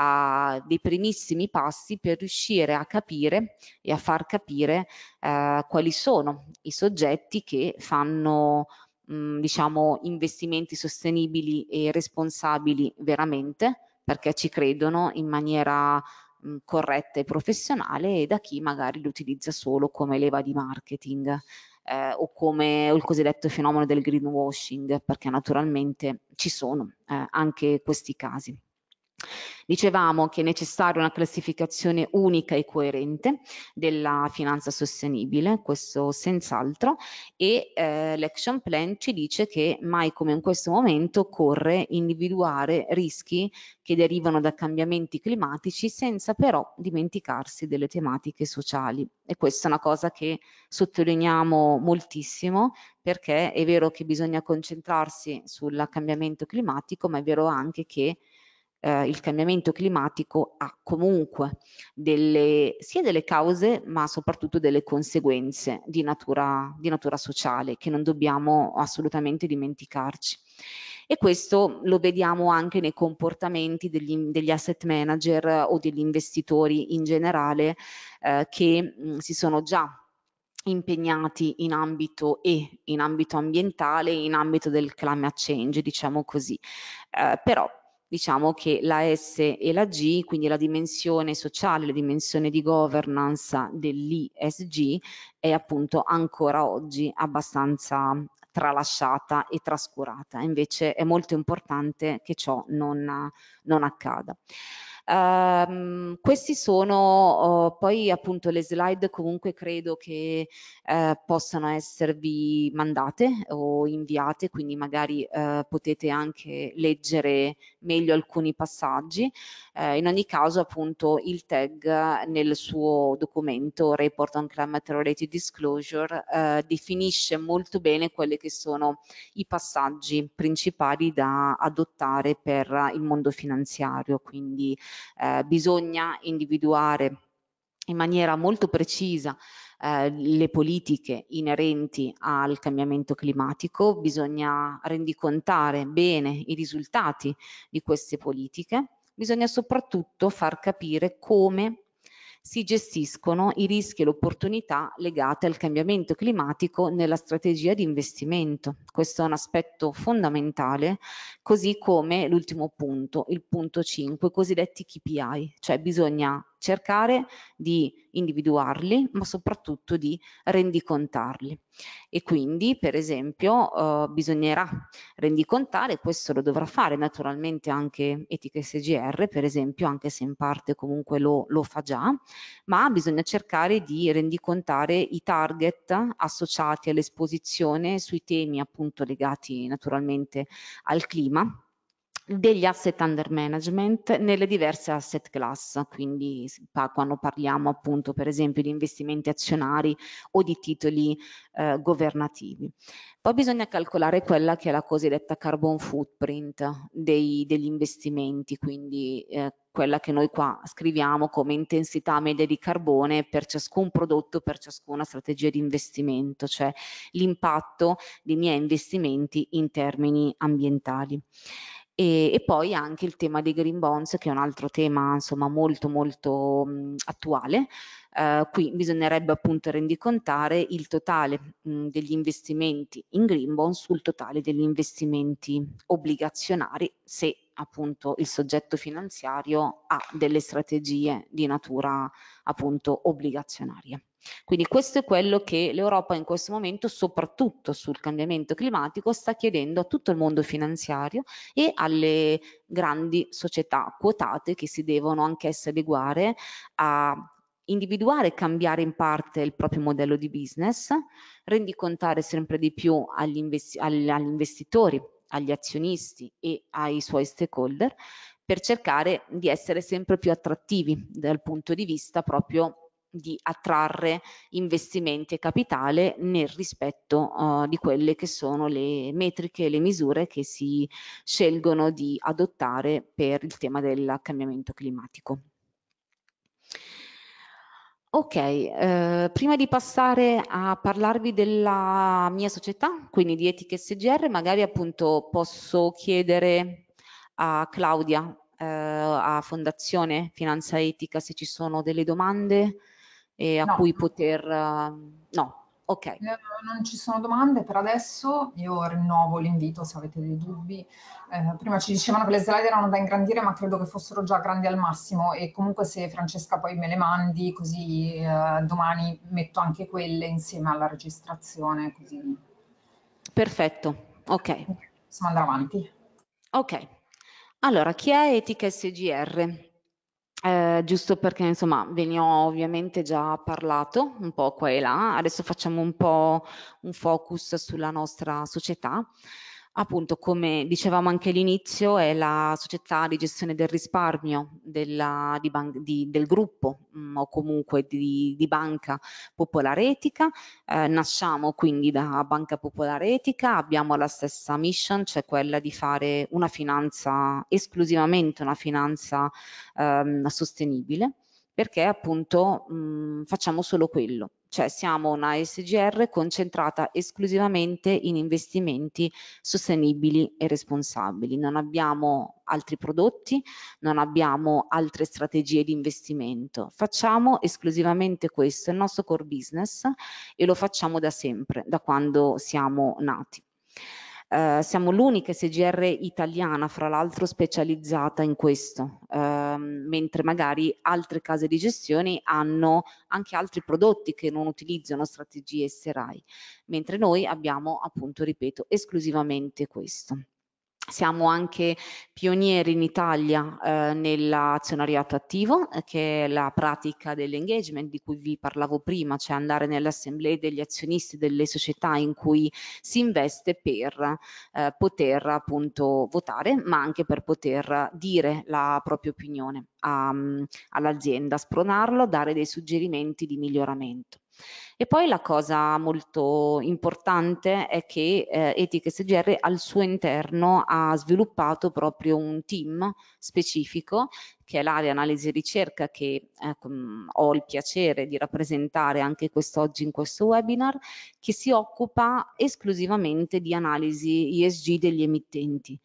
a dei primissimi passi per riuscire a capire e a far capire eh, quali sono i soggetti che fanno mm, diciamo investimenti sostenibili e responsabili veramente perché ci credono in maniera mh, mm, corretta e professionale e da chi magari li utilizza solo come leva di marketing eh, o come o il cosiddetto fenomeno del greenwashing, perché naturalmente ci sono eh, anche questi casi. Dicevamo che è necessaria una classificazione unica e coerente della finanza sostenibile, questo senz'altro, e eh, l'action plan ci dice che mai come in questo momento occorre individuare rischi che derivano da cambiamenti climatici senza però dimenticarsi delle tematiche sociali. E questa è una cosa che sottolineiamo moltissimo perché è vero che bisogna concentrarsi sul cambiamento climatico, ma è vero anche che eh, il cambiamento climatico ha comunque delle, sia delle cause ma soprattutto delle conseguenze di natura, di natura sociale che non dobbiamo assolutamente dimenticarci. E questo lo vediamo anche nei comportamenti degli, degli asset manager eh, o degli investitori in generale eh, che mh, mm, si sono già impegnati in ambito e in ambito ambientale in ambito del climate change diciamo così eh, però diciamo che la S e la G, quindi la dimensione sociale, la dimensione di governance dell'ISG è appunto ancora oggi abbastanza tralasciata e trascurata, invece è molto importante che ciò non, non accada. Um, questi sono uh, poi appunto le slide comunque credo che uh, possano esservi mandate o inviate, quindi magari uh, potete anche leggere meglio alcuni passaggi. Eh, in ogni caso appunto il tag nel suo documento Report on Climate Related Disclosure definisce molto bene quelli che sono i passaggi principali da adottare per il mondo finanziario, quindi eh, bisogna individuare in maniera molto precisa eh, le politiche inerenti al cambiamento climatico, bisogna rendicontare bene i risultati di queste politiche, bisogna soprattutto far capire come si gestiscono i rischi e le opportunità legate al cambiamento climatico nella strategia di investimento. Questo è un aspetto fondamentale, così come l'ultimo punto, il punto 5, i cosiddetti KPI, cioè bisogna cercare di individuarli, ma soprattutto di rendicontarli. E quindi, per esempio, eh, bisognerà rendicontare, questo lo dovrà fare naturalmente anche Etica SGR, per esempio, anche se in parte comunque lo, lo fa già, ma bisogna cercare di rendicontare i target associati all'esposizione sui temi appunto legati naturalmente al clima degli asset under management nelle diverse asset class, quindi quando parliamo appunto per esempio di investimenti azionari o di titoli eh, governativi. Poi bisogna calcolare quella che è la cosiddetta carbon footprint dei, degli investimenti, quindi eh, quella che noi qua scriviamo come intensità media di carbone per ciascun prodotto, per ciascuna strategia di investimento, cioè l'impatto dei miei investimenti in termini ambientali. E, e, poi anche il tema dei green bonds, che è un altro tema insomma, molto molto mh, mhmm, attuale. Uh, qui bisognerebbe appunto rendicontare il totale mh, mhmm, degli investimenti in green bond sul totale degli investimenti obbligazionari, se appunto il soggetto finanziario ha delle strategie di natura appunto obbligazionaria. Quindi questo è quello che l'Europa in questo momento, soprattutto sul cambiamento climatico, sta chiedendo a tutto il mondo finanziario e alle grandi società quotate che si devono anch'esse adeguare a individuare e cambiare in parte il proprio modello di business, rendicontare sempre di più agli, investi agli investitori agli azionisti e ai suoi stakeholder per cercare di essere sempre più attrattivi dal punto di vista proprio di attrarre investimenti e capitale nel rispetto uh, di quelle che sono le metriche e le misure che si scelgono di adottare per il tema del cambiamento climatico. Ok, eh, prima di passare a parlarvi della mia società, quindi di Etiche SGR, magari appunto posso chiedere a Claudia, eh, a Fondazione Finanza Etica, se ci sono delle domande eh, a no. cui poter... Eh, no, Ok. Eh, non ci sono domande per adesso, io rinnovo l'invito se avete dei dubbi. Eh, prima ci dicevano che le slide erano da ingrandire, ma credo che fossero già grandi al massimo e comunque se Francesca poi me le mandi, così eh, domani metto anche quelle insieme alla registrazione. Così. Perfetto, ok. Possiamo andare avanti. Ok. Allora, chi è Etica SGR? eh, giusto perché insomma ve ne ho ovviamente già parlato un po' qua e là, adesso facciamo un po' un focus sulla nostra società. Appunto, come dicevamo anche all'inizio, è la società di gestione del risparmio della, di ban- di, del gruppo mh, mm, o comunque di, di Banca Popolare Etica. Eh, nasciamo quindi da Banca Popolare Etica, abbiamo la stessa mission, cioè quella di fare una finanza, esclusivamente una finanza ehm, sostenibile, perché appunto mh, mm, facciamo solo quello cioè siamo una SGR concentrata esclusivamente in investimenti sostenibili e responsabili. Non abbiamo altri prodotti, non abbiamo altre strategie di investimento. Facciamo esclusivamente questo, è il nostro core business e lo facciamo da sempre, da quando siamo nati. Eh, siamo l'unica SGR italiana, fra l'altro, specializzata in questo, ehm, mentre magari altre case di gestione hanno anche altri prodotti che non utilizzano strategie SRI, mentre noi abbiamo, appunto, ripeto, esclusivamente questo. Siamo anche pionieri in Italia eh, nell'azionariato attivo, eh, che è la pratica dell'engagement di cui vi parlavo prima, cioè andare nelle assemblee degli azionisti delle società in cui si investe per eh, poter appunto votare, ma anche per poter dire la propria opinione mm, all'azienda, spronarlo, dare dei suggerimenti di miglioramento. E poi la cosa molto importante è che eh, Etica SGR al suo interno ha sviluppato proprio un team specifico che è l'area analisi e ricerca che eh, ho il piacere di rappresentare anche quest'oggi in questo webinar, che si occupa esclusivamente di analisi ISG degli emittenti.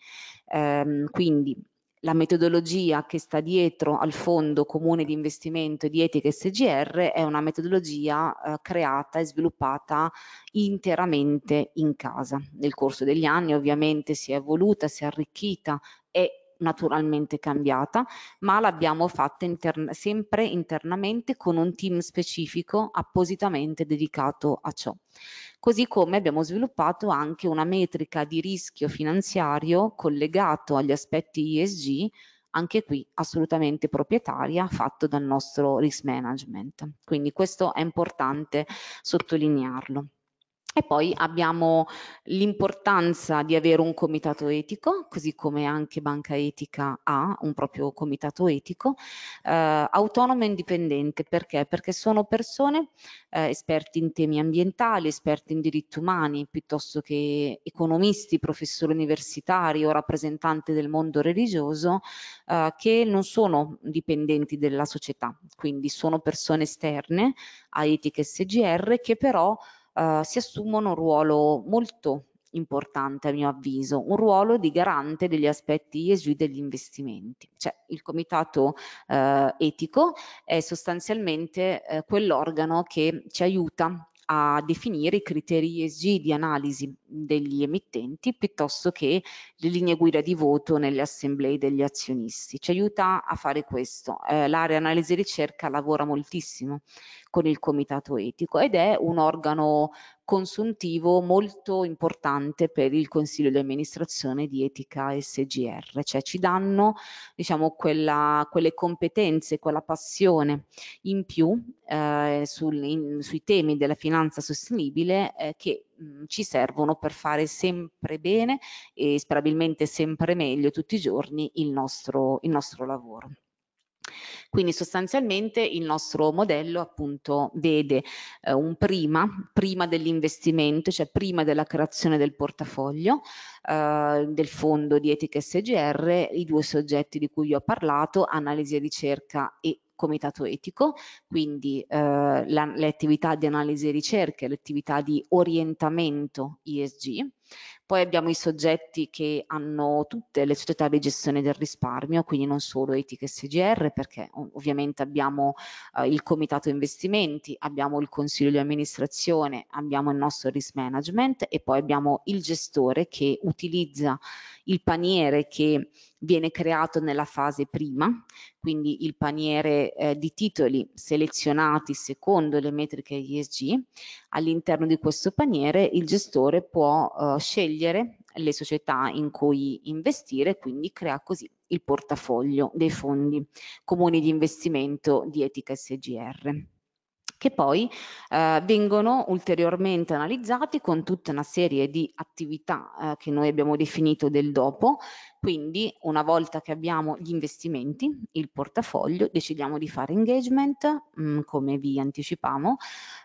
Ehm, quindi la metodologia che sta dietro al Fondo Comune di Investimento di Etica SGR è una metodologia eh, creata e sviluppata interamente in casa. Nel corso degli anni ovviamente si è evoluta, si è arricchita e naturalmente cambiata, ma l'abbiamo fatta intern sempre internamente con un team specifico appositamente dedicato a ciò. Così come abbiamo sviluppato anche una metrica di rischio finanziario collegato agli aspetti ISG, anche qui assolutamente proprietaria, fatto dal nostro risk management. Quindi questo è importante sottolinearlo. E poi abbiamo l'importanza di avere un comitato etico, così come anche Banca Etica ha un proprio comitato etico, eh, autonomo e indipendente. Perché? Perché sono persone eh, esperti in temi ambientali, esperti in diritti umani, piuttosto che economisti, professori universitari o rappresentanti del mondo religioso, eh, che non sono dipendenti della società. Quindi sono persone esterne a Etica SGR che però eh, si assumono un ruolo molto importante a mio avviso, un ruolo di garante degli aspetti ESG degli investimenti. Cioè il comitato eh, etico è sostanzialmente eh, quell'organo che ci aiuta a definire i criteri ESG di analisi degli emittenti piuttosto che le linee guida di voto nelle assemblee degli azionisti. Ci aiuta a fare questo. Eh, L'area analisi e ricerca lavora moltissimo con il comitato etico ed è un organo consuntivo molto importante per il consiglio di amministrazione di Etica SGR, cioè ci danno diciamo, quella, quelle competenze, quella passione in più eh, sul, in, sui temi della finanza sostenibile eh, che mh, mm, ci servono per fare sempre bene e sperabilmente sempre meglio tutti i giorni il nostro, il nostro lavoro. Quindi sostanzialmente il nostro modello appunto vede eh, un prima, prima dell'investimento, cioè prima della creazione del portafoglio, eh, del fondo di etica SGR, i due soggetti di cui vi ho parlato, analisi e ricerca e comitato etico, quindi eh, la, le attività di analisi e ricerca, le attività di orientamento ISG. poi abbiamo i soggetti che hanno tutte le società di gestione del risparmio, quindi non solo Etica SGR, perché ovviamente abbiamo eh, il comitato investimenti, abbiamo il consiglio di amministrazione, abbiamo il nostro risk management e poi abbiamo il gestore che utilizza il paniere che viene creato nella fase prima, quindi il paniere eh, di titoli selezionati secondo le metriche ISG. All'interno di questo paniere il gestore può eh, scegliere le società in cui investire, quindi crea così il portafoglio dei fondi comuni di investimento di etica SGR che poi eh, vengono ulteriormente analizzati con tutta una serie di attività eh, che noi abbiamo definito del dopo, quindi una volta che abbiamo gli investimenti, il portafoglio, decidiamo di fare engagement, mh, mm, come vi anticipavo,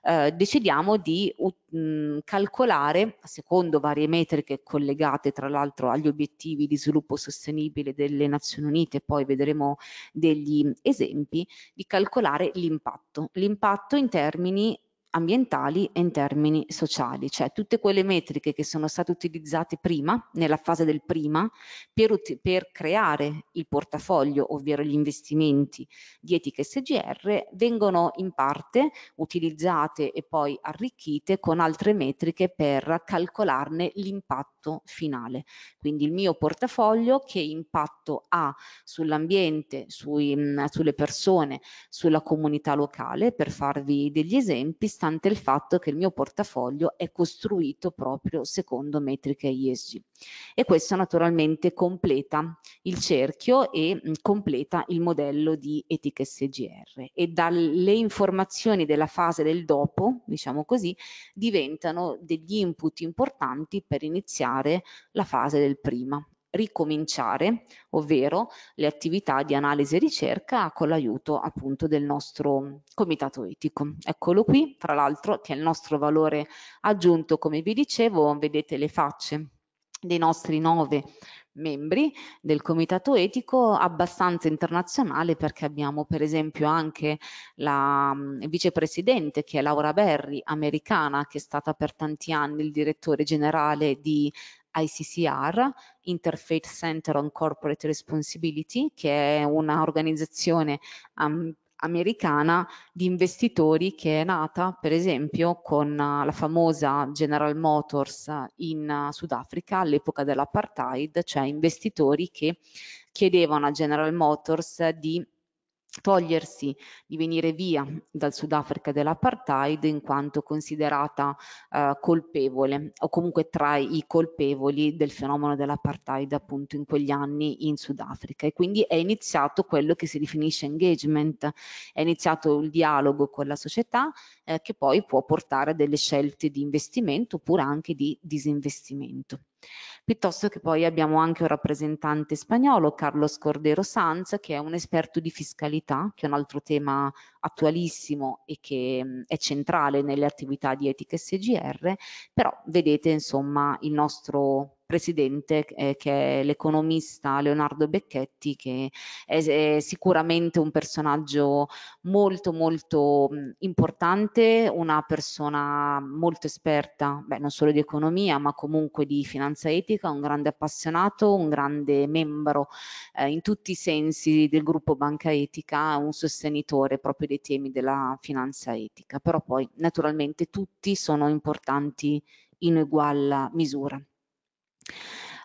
eh, decidiamo di utilizzare mh, mhmm, calcolare, secondo varie metriche collegate tra l'altro agli obiettivi di sviluppo sostenibile delle Nazioni Unite, poi vedremo degli esempi, di calcolare l'impatto. L'impatto in termini ambientali e in termini sociali, cioè tutte quelle metriche che sono state utilizzate prima, nella fase del prima, per, per creare il portafoglio, ovvero gli investimenti di etica SGR, vengono in parte utilizzate e poi arricchite con altre metriche per calcolarne l'impatto finale. Quindi il mio portafoglio che impatto ha sull'ambiente, sulle persone, sulla comunità locale, per farvi degli esempi, nonostante il fatto che il mio portafoglio è costruito proprio secondo metriche ISG. E questo naturalmente completa il cerchio e mm, completa il modello di etica SGR e dalle informazioni della fase del dopo, diciamo così, diventano degli input importanti per iniziare la fase del prima ricominciare, ovvero le attività di analisi e ricerca con l'aiuto appunto del nostro comitato etico. Eccolo qui, tra l'altro che è il nostro valore aggiunto, come vi dicevo, vedete le facce dei nostri nove membri del comitato etico abbastanza internazionale perché abbiamo per esempio anche la mm, vicepresidente che è Laura Berri, americana, che è stata per tanti anni il direttore generale di ICCR, Interfaith Center on Corporate Responsibility, che è un'organizzazione um, americana di investitori che è nata per esempio con uh, la famosa General Motors uh, in uh, Sudafrica all'epoca dell'apartheid, cioè investitori che chiedevano a General Motors di togliersi di venire via dal Sudafrica dell'apartheid in quanto considerata eh, colpevole o comunque tra i colpevoli del fenomeno dell'apartheid appunto in quegli anni in Sudafrica e quindi è iniziato quello che si definisce engagement, è iniziato il dialogo con la società eh, che poi può portare a delle scelte di investimento oppure anche di disinvestimento. Piuttosto che poi abbiamo anche un rappresentante spagnolo, Carlos Cordero Sanz, che è un esperto di fiscalità, che è un altro tema attualissimo e che mh, è centrale nelle attività di Etica SGR, però vedete insomma il nostro presidente eh, che è l'economista Leonardo Becchetti che è, è, sicuramente un personaggio molto molto importante, una persona molto esperta, beh, non solo di economia ma comunque di finanza etica, un grande appassionato, un grande membro eh, in tutti i sensi del gruppo Banca Etica, un sostenitore proprio dei temi della finanza etica, però poi naturalmente tutti sono importanti in ugual misura.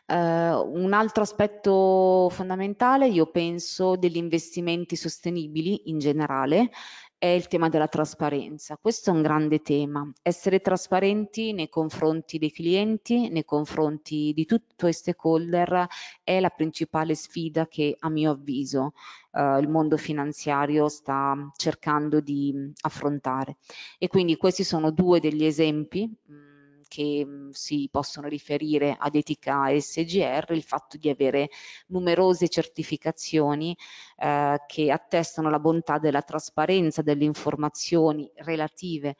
Uh, un altro aspetto fondamentale, io penso, degli investimenti sostenibili in generale è il tema della trasparenza. Questo è un grande tema. Essere trasparenti nei confronti dei clienti, nei confronti di tutti i stakeholder è la principale sfida che a mio avviso eh, il mondo finanziario sta cercando di affrontare. E quindi questi sono due degli esempi. Mh, mm, che mhmm, si possono riferire ad etica SGR, il fatto di avere numerose certificazioni eh, che attestano la bontà della trasparenza delle informazioni relative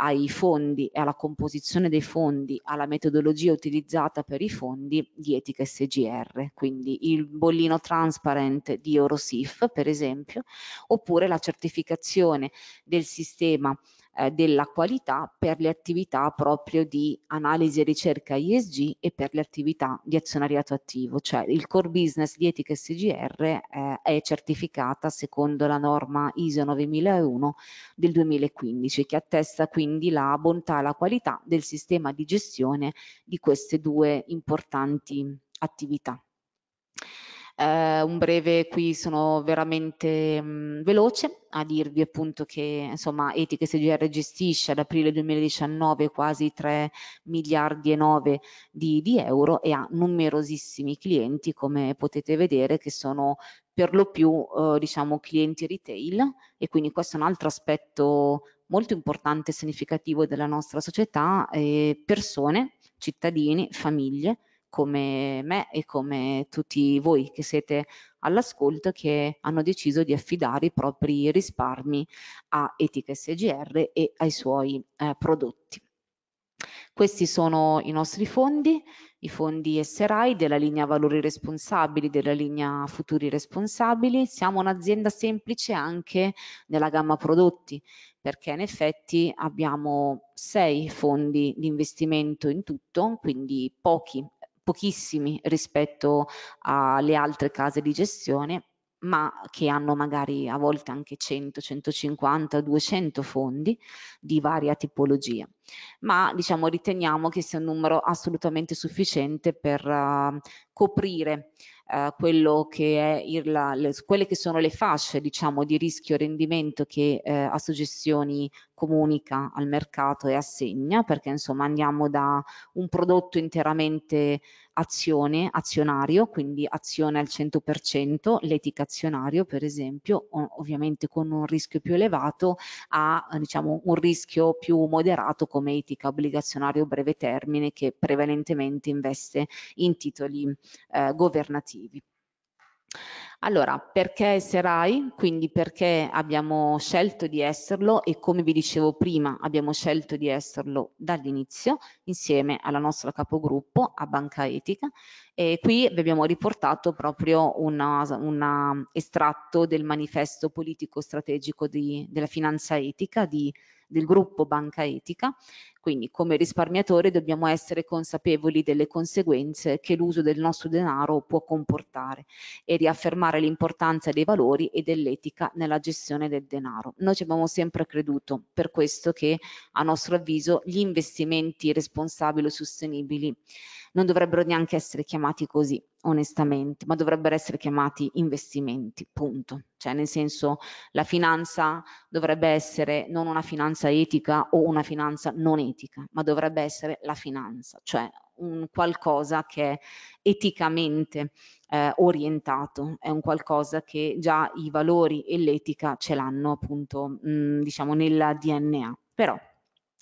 ai fondi e alla composizione dei fondi, alla metodologia utilizzata per i fondi di etica SGR, quindi il bollino transparent di Eurosif per esempio, oppure la certificazione del sistema eh, della qualità per le attività proprio di analisi e ricerca ISG e per le attività di azionariato attivo, cioè il core business di etica SGR eh, è certificata secondo la norma ISO 9001 del 2015 che attesta quindi la bontà e la qualità del sistema di gestione di queste due importanti attività. Eh, un breve qui sono veramente mh, mm, veloce a dirvi appunto che insomma Etica SGR gestisce ad aprile 2019 quasi 3 miliardi e 9 di, di euro e ha numerosissimi clienti come potete vedere che sono per lo più eh, diciamo clienti retail e quindi questo è un altro aspetto molto importante e significativo della nostra società, eh, persone, cittadini, famiglie come me e come tutti voi che siete all'ascolto che hanno deciso di affidare i propri risparmi a Etica SGR e ai suoi eh, prodotti. Questi sono i nostri fondi, i fondi SRI della linea valori responsabili, della linea futuri responsabili. Siamo un'azienda semplice anche nella gamma prodotti, perché in effetti abbiamo sei fondi di investimento in tutto, quindi pochi pochissimi rispetto alle altre case di gestione, ma che hanno magari a volte anche 100, 150, 200 fondi di varia tipologia ma diciamo riteniamo che sia un numero assolutamente sufficiente per uh, coprire uh, quello che è il, la, le, quelle che sono le fasce diciamo di rischio rendimento che eh, uh, Assogestioni comunica al mercato e assegna perché insomma andiamo da un prodotto interamente azione, azionario, quindi azione al 100%, l'etica azionario per esempio, ovviamente con un rischio più elevato a diciamo un rischio più moderato come etica obbligazionaria o breve termine che prevalentemente investe in titoli eh, governativi. Allora, perché Serai? Quindi perché abbiamo scelto di esserlo e come vi dicevo prima abbiamo scelto di esserlo dall'inizio insieme alla nostra capogruppo a Banca Etica e qui vi abbiamo riportato proprio un estratto del manifesto politico strategico di, della finanza etica di del gruppo Banca Etica, quindi come risparmiatori dobbiamo essere consapevoli delle conseguenze che l'uso del nostro denaro può comportare e riaffermare l'importanza dei valori e dell'etica nella gestione del denaro. Noi ci abbiamo sempre creduto, per questo che a nostro avviso gli investimenti responsabili o sostenibili non dovrebbero neanche essere chiamati così, onestamente, ma dovrebbero essere chiamati investimenti, punto. Cioè, nel senso, la finanza dovrebbe essere non una finanza etica o una finanza non etica politica, ma dovrebbe essere la finanza, cioè un qualcosa che è eticamente eh, orientato, è un qualcosa che già i valori e l'etica ce l'hanno appunto, mh, mm, diciamo, nella DNA. Però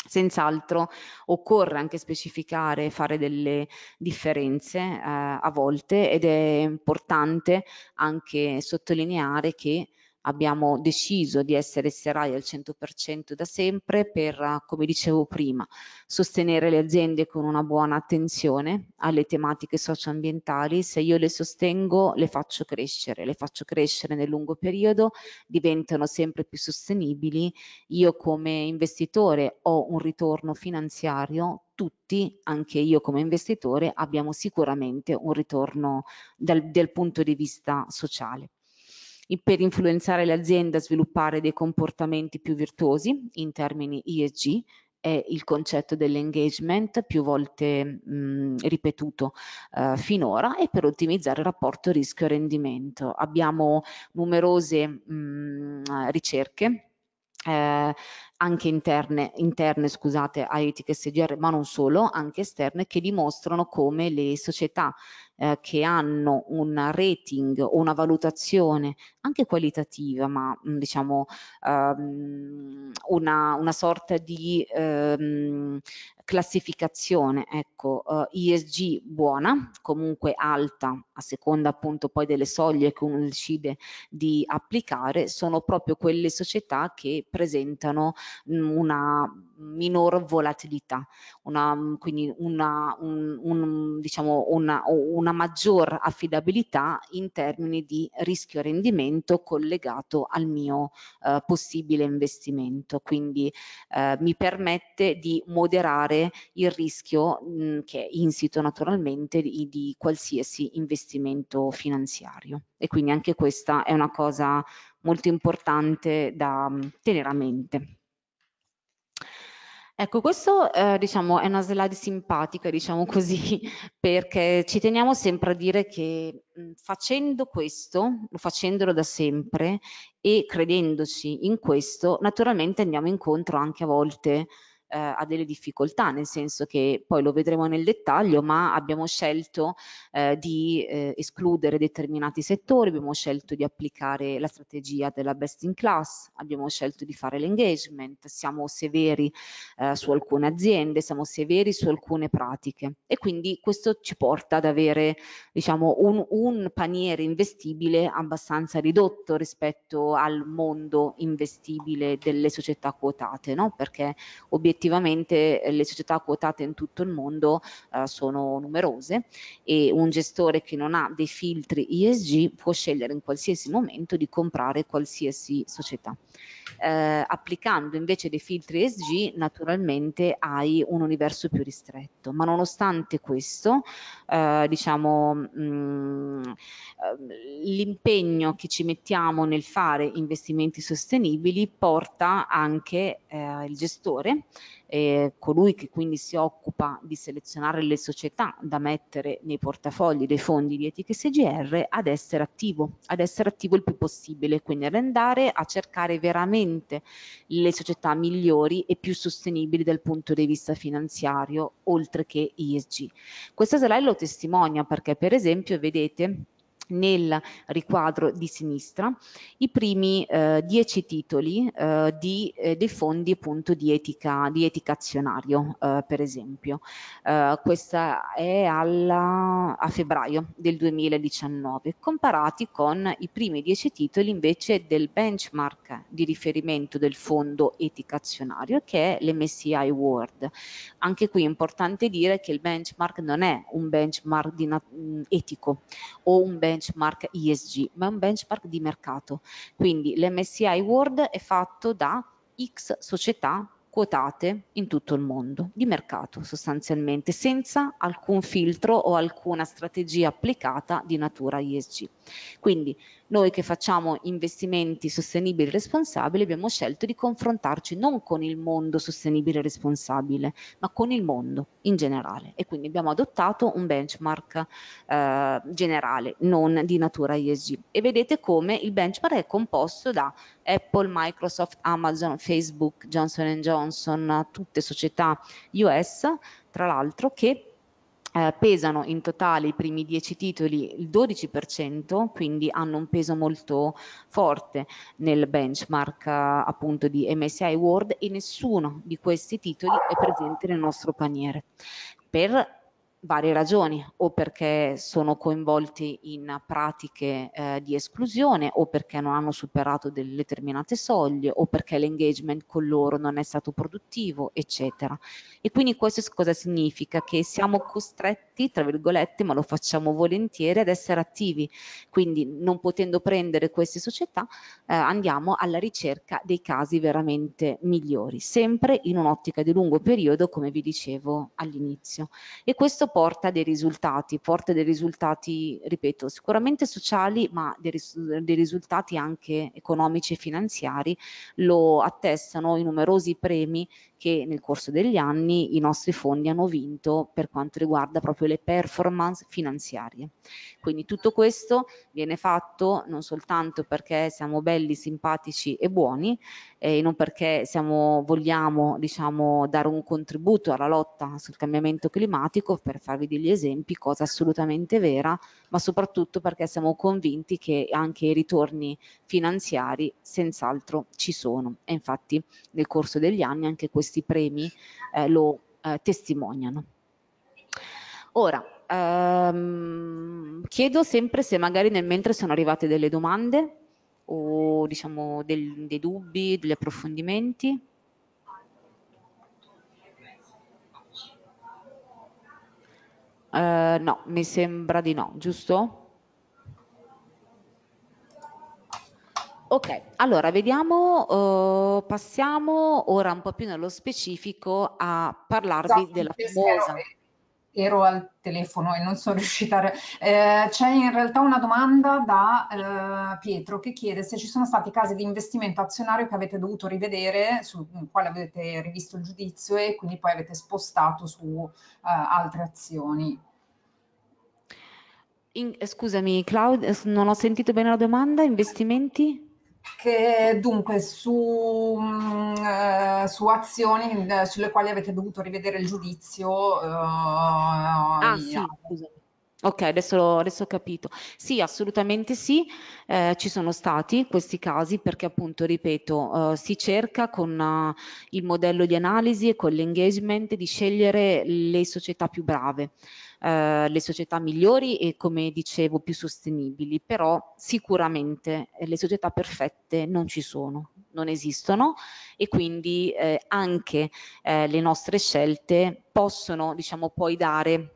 Senz'altro occorre anche specificare, fare delle differenze eh, a volte ed è importante anche sottolineare che abbiamo deciso di essere serai al 100% da sempre per, come dicevo prima, sostenere le aziende con una buona attenzione alle tematiche socioambientali. Se io le sostengo, le faccio crescere, le faccio crescere nel lungo periodo, diventano sempre più sostenibili. Io come investitore ho un ritorno finanziario tutti, anche io come investitore, abbiamo sicuramente un ritorno dal, dal punto di vista sociale per influenzare le aziende a sviluppare dei comportamenti più virtuosi in termini ESG, è il concetto dell'engagement più volte mh, mm, ripetuto eh, finora e per ottimizzare il rapporto rischio-rendimento. Abbiamo numerose mh, mm, ricerche eh, anche interne, interne scusate, a Etica SGR, ma non solo, anche esterne, che dimostrano come le società eh, che hanno un rating o una valutazione anche qualitativa, ma mm, diciamo ehm, una, una sorta di ehm, classificazione ecco, eh, ESG buona, comunque alta, a seconda appunto poi delle soglie che uno decide di applicare, sono proprio quelle società che presentano mm, una minor volatilità, una, mm, quindi una, un, un, diciamo una, una maggior affidabilità in termini di rischio rendimento collegato al mio eh, possibile investimento. Quindi eh, mi permette di moderare limitare il rischio mh, mhmm, che è insito naturalmente di, di qualsiasi investimento finanziario. E quindi anche questa è una cosa molto importante da mhmm, tenere a mente. Ecco, questo eh, diciamo, è una slide simpatica, diciamo così, perché ci teniamo sempre a dire che mh, mhmm, facendo questo, facendolo da sempre e credendoci in questo, naturalmente andiamo incontro anche a volte eh, ha delle difficoltà, nel senso che poi lo vedremo nel dettaglio, ma abbiamo scelto eh, di eh, escludere determinati settori, abbiamo scelto di applicare la strategia della best in class, abbiamo scelto di fare l'engagement, siamo severi eh, su alcune aziende, siamo severi su alcune pratiche e quindi questo ci porta ad avere diciamo, un, un paniere investibile abbastanza ridotto rispetto al mondo investibile delle società quotate, no? perché obiettivamente effettivamente eh, le società quotate in tutto il mondo eh, sono numerose e un gestore che non ha dei filtri ISG può scegliere in qualsiasi momento di comprare qualsiasi società eh, applicando invece dei filtri ESG naturalmente hai un universo più ristretto. Ma nonostante questo, eh, diciamo, mh, mm, eh, l'impegno che ci mettiamo nel fare investimenti sostenibili porta anche eh, il gestore eh, colui che quindi si occupa di selezionare le società da mettere nei portafogli dei fondi di etiche SGR ad essere attivo, ad essere attivo il più possibile, quindi ad andare a cercare veramente le società migliori e più sostenibili dal punto di vista finanziario, oltre che ISG. Questa slide lo testimonia perché per esempio vedete nel riquadro di sinistra i primi eh, dieci titoli eh, di, eh, dei fondi appunto di etica, di etica azionario eh, per esempio. Eh, questa è alla, a febbraio del 2019 comparati con i primi dieci titoli invece del benchmark di riferimento del fondo etica azionario che è l'MSCI World. Anche qui è importante dire che il benchmark non è un benchmark di, mm, etico o un benchmark benchmark ESG, ma è un benchmark di mercato. Quindi l'MSCI World è fatto da X società quotate in tutto il mondo, di mercato sostanzialmente, senza alcun filtro o alcuna strategia applicata di natura ESG. Quindi noi che facciamo investimenti sostenibili e responsabili abbiamo scelto di confrontarci non con il mondo sostenibile e responsabile, ma con il mondo in generale e quindi abbiamo adottato un benchmark eh, generale, non di natura ESG. E vedete come il benchmark è composto da Apple, Microsoft, Amazon, Facebook, Johnson Johnson, tutte società US, tra l'altro che eh, pesano in totale i primi 10 titoli il 12%, quindi hanno un peso molto forte nel benchmark eh, appunto di MSI World e nessuno di questi titoli è presente nel nostro paniere. Per varie ragioni, o perché sono coinvolti in pratiche eh, di esclusione, o perché non hanno superato delle determinate soglie, o perché l'engagement con loro non è stato produttivo, eccetera. E quindi questo cosa significa? Che siamo costretti, tra virgolette, ma lo facciamo volentieri, ad essere attivi. Quindi non potendo prendere queste società, eh, andiamo alla ricerca dei casi veramente migliori, sempre in un'ottica di lungo periodo, come vi dicevo all'inizio. E questo questo porta a dei risultati, porta a dei risultati, ripeto, sicuramente sociali, ma dei, ris dei risultati anche economici e finanziari, lo attestano i numerosi premi che nel corso degli anni i nostri fondi hanno vinto per quanto riguarda proprio le performance finanziarie. Quindi tutto questo viene fatto non soltanto perché siamo belli, simpatici e buoni, e non perché siamo, vogliamo diciamo, dare un contributo alla lotta sul cambiamento climatico, per farvi degli esempi, cosa assolutamente vera, ma soprattutto perché siamo convinti che anche i ritorni finanziari senz'altro ci sono e infatti nel corso degli anni anche questi premi eh, lo eh, testimoniano. Ora, ehm, chiedo sempre se magari nel mentre sono arrivate delle domande o diciamo del, dei dubbi, degli approfondimenti? Uh, no, mi sembra di no, giusto? Ok, allora vediamo, uh, passiamo ora un po' più nello specifico a parlarvi no, esatto, della famosa... Però ero al telefono e non sono riuscita a... Eh, c'è in realtà una domanda da eh, Pietro che chiede se ci sono stati casi di investimento azionario che avete dovuto rivedere, su quale avete rivisto il giudizio e quindi poi avete spostato su eh, altre azioni. In, eh, scusami Claudio, eh, non ho sentito bene la domanda, investimenti? che dunque su, mh, mm, eh, su azioni mh, eh, sulle quali avete dovuto rivedere il giudizio. Uh, ah, sì, Ok, adesso, adesso, ho capito. Sì, assolutamente sì, eh, ci sono stati questi casi perché appunto, ripeto, eh, si cerca con eh, il modello di analisi e con l'engagement di scegliere le società più brave eh, le società migliori e come dicevo più sostenibili, però sicuramente eh, le società perfette non ci sono, non esistono e quindi eh, anche eh, le nostre scelte possono diciamo poi dare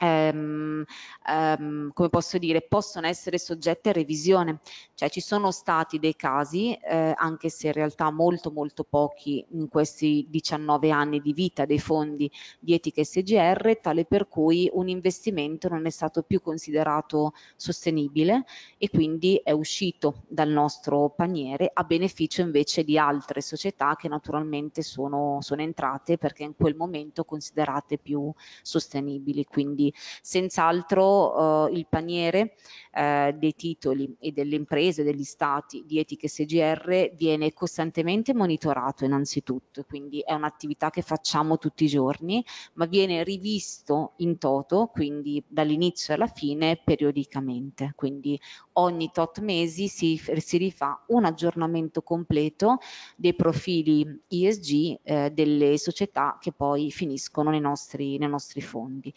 ehm, ehm, come posso dire, possono essere soggette a revisione. Cioè ci sono stati dei casi, eh, anche se in realtà molto molto pochi in questi 19 anni di vita dei fondi di etica SGR, tale per cui un investimento non è stato più considerato sostenibile e quindi è uscito dal nostro paniere a beneficio invece di altre società che naturalmente sono, sono entrate perché in quel momento considerate più sostenibili. Quindi senz'altro eh, il paniere eh, dei titoli e delle imprese, degli stati di etiche SGR viene costantemente monitorato innanzitutto, quindi è un'attività che facciamo tutti i giorni, ma viene rivisto in toto, quindi dall'inizio alla fine periodicamente, quindi ogni tot mesi si, si rifà un aggiornamento completo dei profili ISG eh, delle società che poi finiscono nei nostri, nei nostri fondi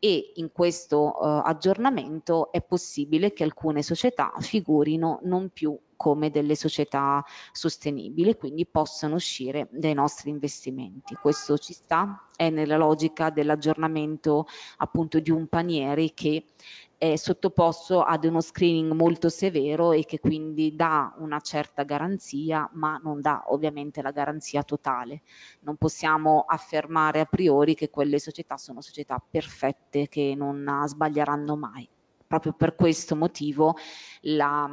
e in questo eh, aggiornamento è possibile che alcune società figurino non più come delle società sostenibili, quindi possano uscire dai nostri investimenti. Questo ci sta, è nella logica dell'aggiornamento appunto di un paniere che è sottoposto ad uno screening molto severo e che quindi dà una certa garanzia, ma non dà ovviamente la garanzia totale. Non possiamo affermare a priori che quelle società sono società perfette che non sbaglieranno mai. Proprio per questo motivo la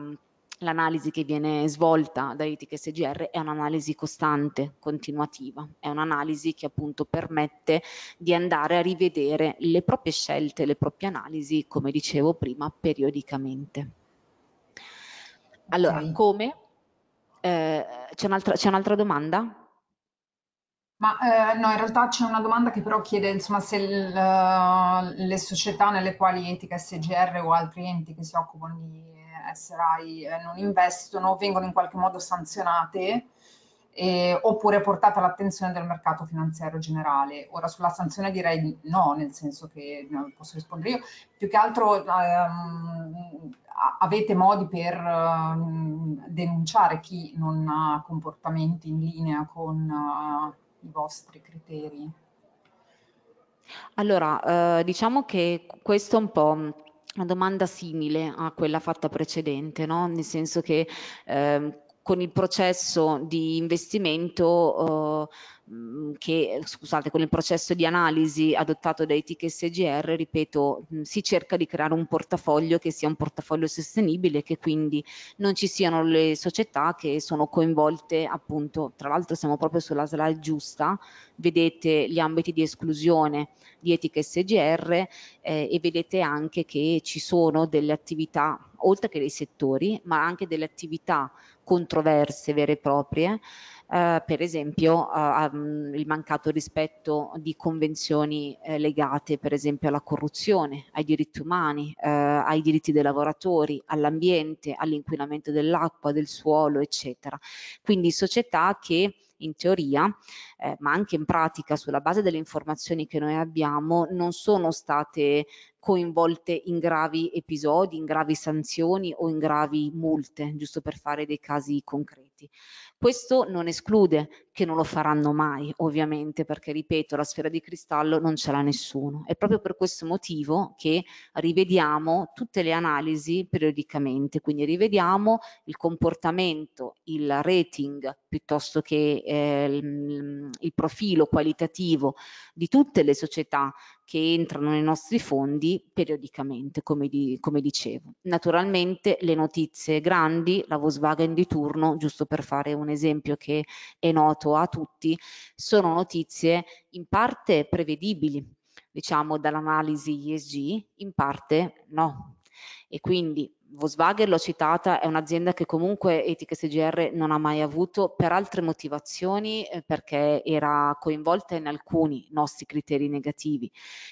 l'analisi che viene svolta da Itica SGR è un'analisi costante, continuativa, è un'analisi che appunto permette di andare a rivedere le proprie scelte, le proprie analisi, come dicevo prima, periodicamente. Allora, okay. come? Eh, c'è, un'altra, un domanda? Ma eh, no, in realtà c'è una domanda che però chiede insomma, se il, eh, le società nelle quali Etica SGR o altri enti che si occupano di SRAI eh, non investono vengono in qualche modo sanzionate eh, oppure portate all'attenzione del mercato finanziario generale. Ora sulla sanzione direi no, nel senso che no, posso rispondere io. Più che altro ehm, avete modi per ehm, denunciare chi non ha comportamenti in linea con eh, i vostri criteri? Allora, eh, diciamo che questo è un po' una domanda simile a quella fatta precedente, no? nel senso che eh, con il processo di investimento eh, Mm, che scusate, con il processo di analisi adottato da Etica SGR, ripeto, mm, si cerca di creare un portafoglio che sia un portafoglio sostenibile, che quindi non ci siano le società che sono coinvolte appunto, tra l'altro siamo proprio sulla slide giusta, vedete gli ambiti di esclusione di Etica SGR eh, e vedete anche che ci sono delle attività, oltre che dei settori, ma anche delle attività controverse vere e proprie eh, per esempio eh, mm, il mancato rispetto di convenzioni eh, legate per esempio alla corruzione, ai diritti umani, eh, ai diritti dei lavoratori, all'ambiente, all'inquinamento dell'acqua, del suolo, eccetera. Quindi società che in teoria, eh, ma anche in pratica, sulla base delle informazioni che noi abbiamo, non sono state coinvolte in gravi episodi, in gravi sanzioni o in gravi multe, giusto per fare dei casi concreti. Questo non esclude che non lo faranno mai, ovviamente, perché ripeto, la sfera di cristallo non ce l'ha nessuno. È proprio per questo motivo che rivediamo tutte le analisi periodicamente, quindi rivediamo il comportamento, il rating piuttosto che eh, il profilo qualitativo di tutte le società che entrano nei nostri fondi periodicamente, come, di, come dicevo. Naturalmente le notizie grandi, la Volkswagen di turno, giusto per fare un esempio che è noto a tutti, sono notizie in parte prevedibili, diciamo, dall'analisi ESG, in parte no. E quindi Volkswagen l'ho citata, è un'azienda che comunque Etiche SGR non ha mai avuto per altre motivazioni, eh, perché era coinvolta in alcuni nostri criteri negativi.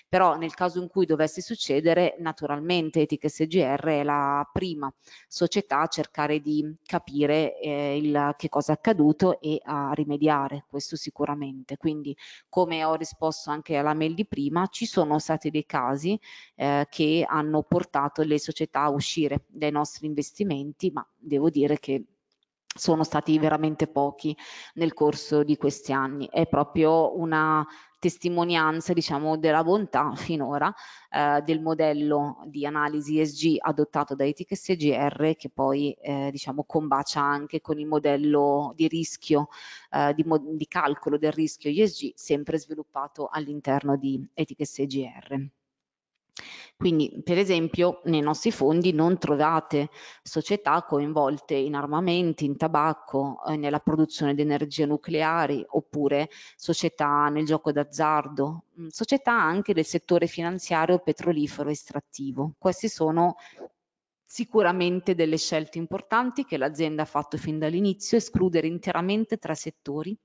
Però nel caso in cui dovesse succedere, naturalmente Etiche SGR è la prima società a cercare di capire eh, il, che cosa è accaduto e a rimediare, questo sicuramente. Quindi come ho risposto anche alla mail di prima, ci sono stati dei casi eh, che hanno portato le società a uscire dai nostri investimenti, ma devo dire che sono stati veramente pochi nel corso di questi anni. È proprio una testimonianza diciamo della bontà finora eh, del modello di analisi ESG adottato da Etica SGR che poi eh, diciamo combacia anche con il modello di rischio eh, di, di calcolo del rischio ESG sempre sviluppato all'interno di Etica SGR. Quindi, per esempio, nei nostri fondi non trovate società coinvolte in armamenti, in tabacco, eh, nella produzione di energie nucleari, oppure società nel gioco d'azzardo, mm, società anche del settore finanziario petrolifero e estrattivo. Queste sono sicuramente delle scelte importanti che l'azienda ha fatto fin dall'inizio, escludere interamente tre settori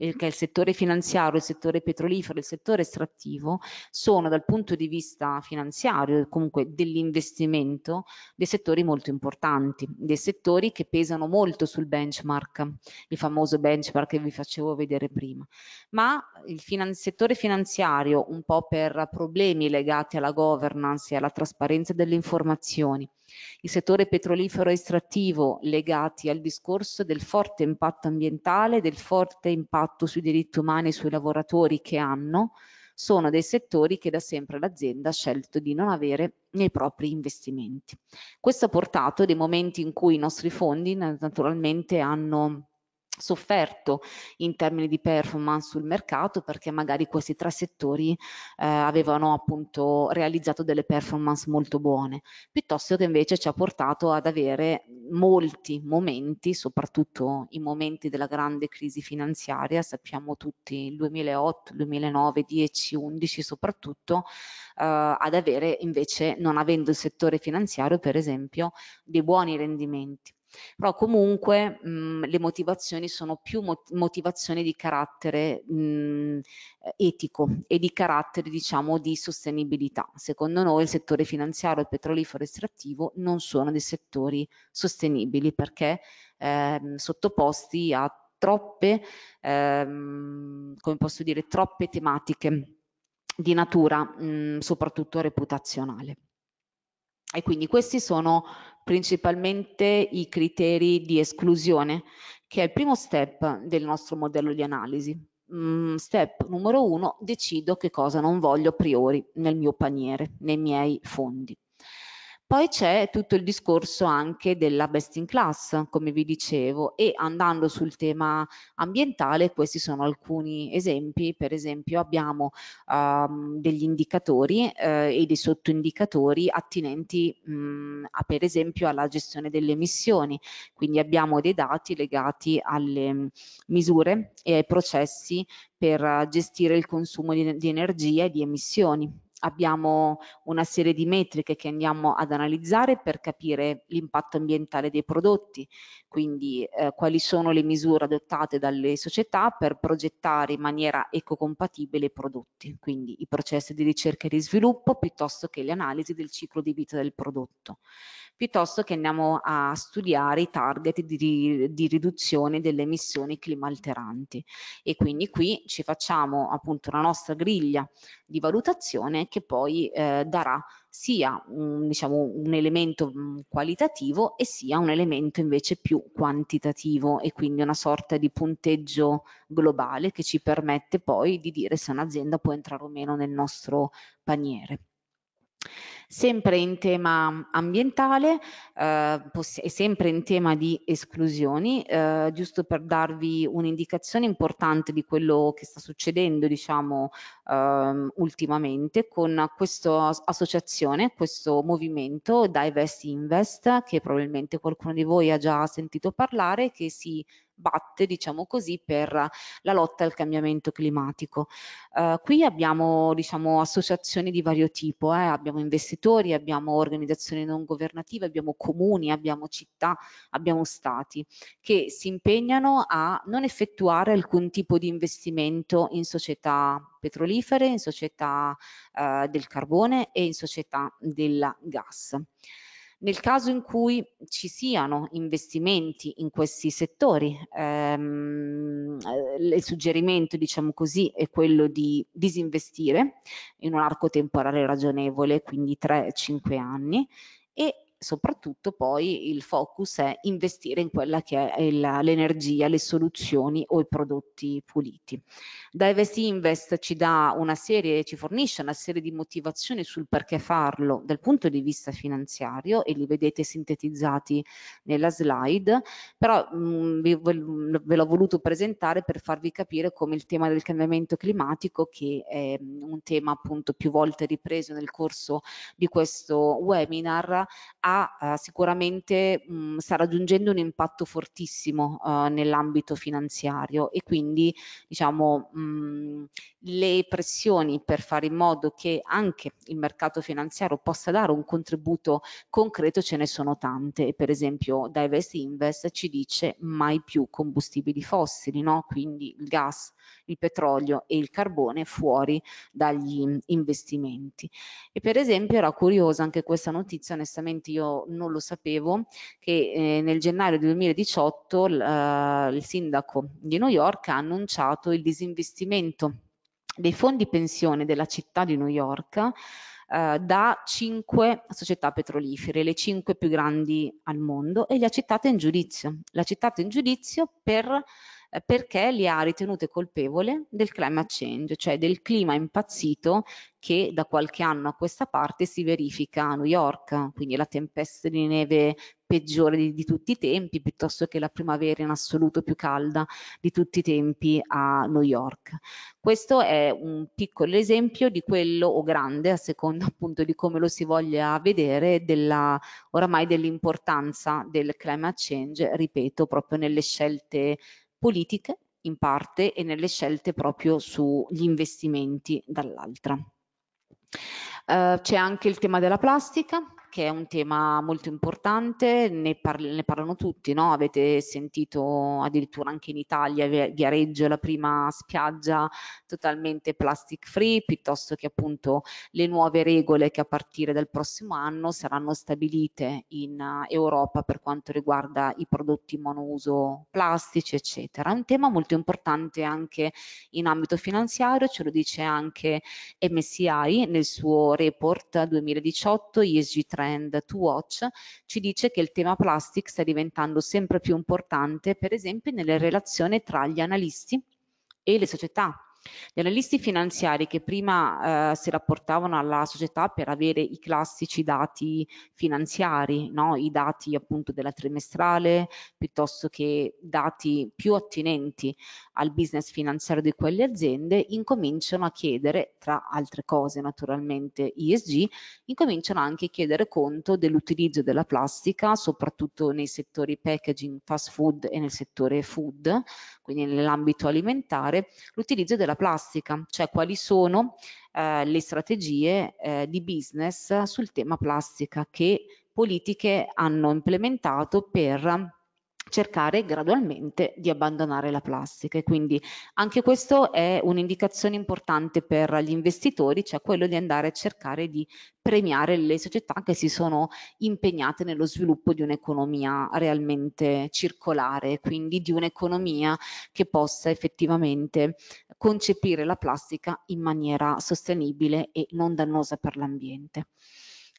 eh, che è il settore finanziario, il settore petrolifero, il settore estrattivo, sono dal punto di vista finanziario, comunque dell'investimento, dei settori molto importanti, dei settori che pesano molto sul benchmark, il famoso benchmark che vi facevo vedere prima. Ma il finan settore finanziario, un po' per problemi legati alla governance e alla trasparenza delle informazioni, il settore petrolifero estrattivo legati al discorso del forte impatto ambientale, del forte impatto sui diritti umani e sui lavoratori che hanno, sono dei settori che da sempre l'azienda ha scelto di non avere nei propri investimenti. Questo ha portato dei momenti in cui i nostri fondi naturalmente hanno sofferto in termini di performance sul mercato perché magari questi tre settori eh, avevano appunto realizzato delle performance molto buone, piuttosto che invece ci ha portato ad avere molti momenti, soprattutto i momenti della grande crisi finanziaria, sappiamo tutti il 2008, 2009, 10, 11 soprattutto, eh, ad avere invece non avendo il settore finanziario per esempio dei buoni rendimenti però comunque mh, mhmm, le motivazioni sono più motivazioni di carattere mh, mhmm, eh, etico e di carattere diciamo di sostenibilità. Secondo noi il settore finanziario, il petrolifero estrattivo non sono dei settori sostenibili perché eh, sottoposti a troppe, ehm, come posso dire, troppe tematiche di natura mh, mhmm, soprattutto reputazionale. E quindi questi sono principalmente i criteri di esclusione, che è il primo step del nostro modello di analisi. Mm, step numero uno, decido che cosa non voglio a priori nel mio paniere, nei miei fondi. Poi c'è tutto il discorso anche della best in class, come vi dicevo, e andando sul tema ambientale, questi sono alcuni esempi, per esempio abbiamo um, degli indicatori eh, e dei sottoindicatori attinenti mh, mm, a, per esempio alla gestione delle emissioni, quindi abbiamo dei dati legati alle mm, misure e ai processi per eh, gestire il consumo di, di energia e di emissioni abbiamo una serie di metriche che andiamo ad analizzare per capire l'impatto ambientale dei prodotti, quindi eh, quali sono le misure adottate dalle società per progettare in maniera ecocompatibile i prodotti, quindi i processi di ricerca e di sviluppo piuttosto che le analisi del ciclo di vita del prodotto piuttosto che andiamo a studiare i target di, di, riduzione delle emissioni climalteranti e quindi qui ci facciamo appunto la nostra griglia di valutazione che poi eh, darà sia un, diciamo, un elemento mm, qualitativo e sia un elemento invece più quantitativo e quindi una sorta di punteggio globale che ci permette poi di dire se un'azienda può entrare o meno nel nostro paniere. Sempre in tema ambientale eh, e sempre in tema di esclusioni, eh, giusto per darvi un'indicazione importante di quello che sta succedendo diciamo, ehm, ultimamente con questa associazione, questo movimento Divest Invest che probabilmente qualcuno di voi ha già sentito parlare che si batte, diciamo così, per la lotta al cambiamento climatico. Eh, qui abbiamo diciamo, associazioni di vario tipo, eh, abbiamo investitori, abbiamo organizzazioni non governative, abbiamo comuni, abbiamo città, abbiamo stati che si impegnano a non effettuare alcun tipo di investimento in società petrolifere, in società eh, del carbone e in società del gas. Nel caso in cui ci siano investimenti in questi settori, ehm, eh, il suggerimento, diciamo così, è quello di disinvestire in un arco temporale ragionevole, quindi 3-5 anni, e soprattutto poi il focus è investire in quella che è l'energia, le soluzioni o i prodotti puliti. Divest Invest ci dà una serie, ci fornisce una serie di motivazioni sul perché farlo dal punto di vista finanziario e li vedete sintetizzati nella slide, però mh, mm, ve l'ho voluto presentare per farvi capire come il tema del cambiamento climatico che è mm, un tema appunto più volte ripreso nel corso di questo webinar ha ha eh, sicuramente mh, mm, sta raggiungendo un impatto fortissimo uh, nell'ambito finanziario e quindi diciamo mh, mm, le pressioni per fare in modo che anche il mercato finanziario possa dare un contributo concreto ce ne sono tante per esempio Divest Invest ci dice mai più combustibili fossili no? quindi il gas il petrolio e il carbone fuori dagli investimenti e per esempio era curiosa anche questa notizia onestamente io io non lo sapevo, che eh, nel gennaio 2018 eh, il sindaco di New York ha annunciato il disinvestimento dei fondi pensione della città di New York eh, da cinque società petrolifere, le cinque più grandi al mondo, e le ha citate in giudizio. Le ha citate in giudizio per eh, perché li ha ritenute colpevole del climate change, cioè del clima impazzito che da qualche anno a questa parte si verifica a New York, quindi la tempesta di neve peggiore di, di, tutti i tempi, piuttosto che la primavera in assoluto più calda di tutti i tempi a New York. Questo è un piccolo esempio di quello, o grande, a seconda appunto di come lo si voglia vedere, della, oramai dell'importanza del climate change, ripeto, proprio nelle scelte politiche in parte e nelle scelte proprio sugli investimenti dall'altra. Uh, c'è anche il tema della plastica che è un tema molto importante, ne, par- ne parlano tutti, no? avete sentito addirittura anche in Italia Viareggio la prima spiaggia totalmente plastic free, piuttosto che appunto le nuove regole che a partire dal prossimo anno saranno stabilite in eh, Europa per quanto riguarda i prodotti monouso plastici, eccetera. È un tema molto importante anche in ambito finanziario, ce lo dice anche MSI nel suo report 2018 ESG trend to watch, ci dice che il tema plastic sta diventando sempre più importante, per esempio nelle relazioni tra gli analisti e le società gli analisti finanziari che prima eh, si rapportavano alla società per avere i classici dati finanziari, no? i dati appunto della trimestrale, piuttosto che dati più attinenti al business finanziario di quelle aziende, incominciano a chiedere, tra altre cose naturalmente ISG, incominciano anche a chiedere conto dell'utilizzo della plastica, soprattutto nei settori packaging, fast food e nel settore food, quindi nell'ambito alimentare, l'utilizzo della della plastica, cioè quali sono eh, le strategie eh, di business sul tema plastica che politiche hanno implementato per cercare gradualmente di abbandonare la plastica e quindi anche questo è un'indicazione importante per gli investitori, cioè quello di andare a cercare di premiare le società che si sono impegnate nello sviluppo di un'economia realmente circolare, quindi di un'economia che possa effettivamente concepire la plastica in maniera sostenibile e non dannosa per l'ambiente.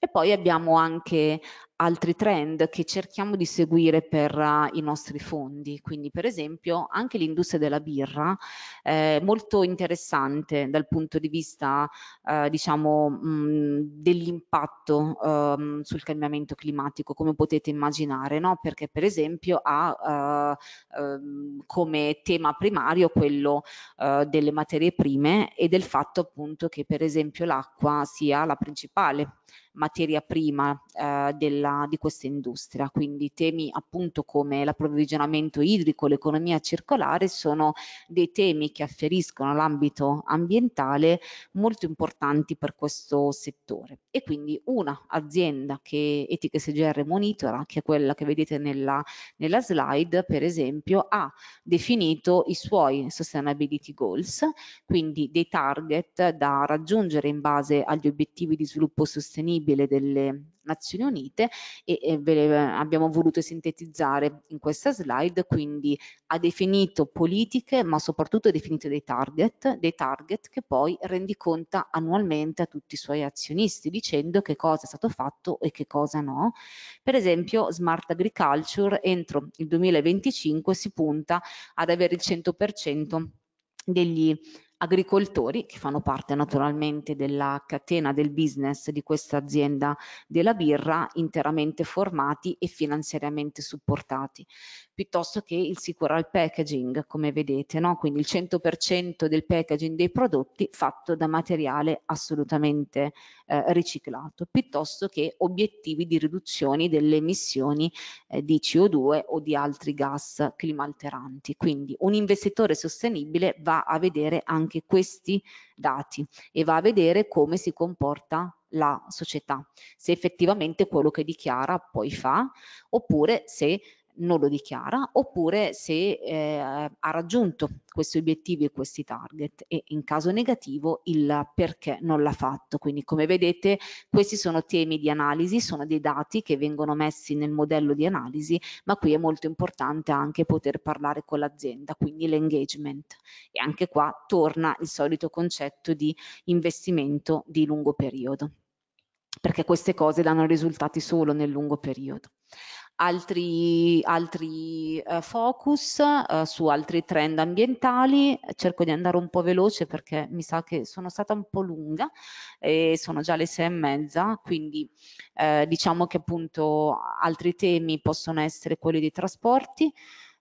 E poi abbiamo anche altri trend che cerchiamo di seguire per uh, i nostri fondi, quindi per esempio anche l'industria della birra è eh, molto interessante dal punto di vista eh, diciamo, dell'impatto um, sul cambiamento climatico, come potete immaginare, no? perché per esempio ha uh, um, come tema primario quello uh, delle materie prime e del fatto appunto che per esempio l'acqua sia la principale materia prima eh, della, di questa industria. Quindi temi appunto come l'approvvigionamento idrico, l'economia circolare sono dei temi che afferiscono all'ambito ambientale molto importanti per questo settore. E quindi una azienda che Etiche SGR monitora, che è quella che vedete nella, nella slide, per esempio, ha definito i suoi sustainability goals, quindi dei target da raggiungere in base agli obiettivi di sviluppo sostenibile sostenibile delle Nazioni Unite e, e ve le abbiamo volute sintetizzare in questa slide, quindi ha definito politiche ma soprattutto ha definito dei target, dei target che poi rendiconta annualmente a tutti i suoi azionisti dicendo che cosa è stato fatto e che cosa no. Per esempio Smart Agriculture entro il 2025 si punta ad avere il 100% degli agricoltori che fanno parte naturalmente della catena del business di questa azienda della birra interamente formati e finanziariamente supportati piuttosto che il sicuro al packaging, come vedete, no? quindi il 100% del packaging dei prodotti fatto da materiale assolutamente eh, riciclato, piuttosto che obiettivi di riduzione delle emissioni eh, di CO2 o di altri gas climalteranti. Quindi un investitore sostenibile va a vedere anche questi dati e va a vedere come si comporta la società, se effettivamente quello che dichiara poi fa, oppure se non lo dichiara oppure se eh, ha raggiunto questi obiettivi e questi target e in caso negativo il perché non l'ha fatto. Quindi come vedete questi sono temi di analisi, sono dei dati che vengono messi nel modello di analisi, ma qui è molto importante anche poter parlare con l'azienda, quindi l'engagement. E anche qua torna il solito concetto di investimento di lungo periodo, perché queste cose danno risultati solo nel lungo periodo altri, altri eh, focus eh, su altri trend ambientali. Cerco di andare un po' veloce perché mi sa che sono stata un po' lunga e sono già le sei e mezza, quindi eh, diciamo che appunto altri temi possono essere quelli dei trasporti,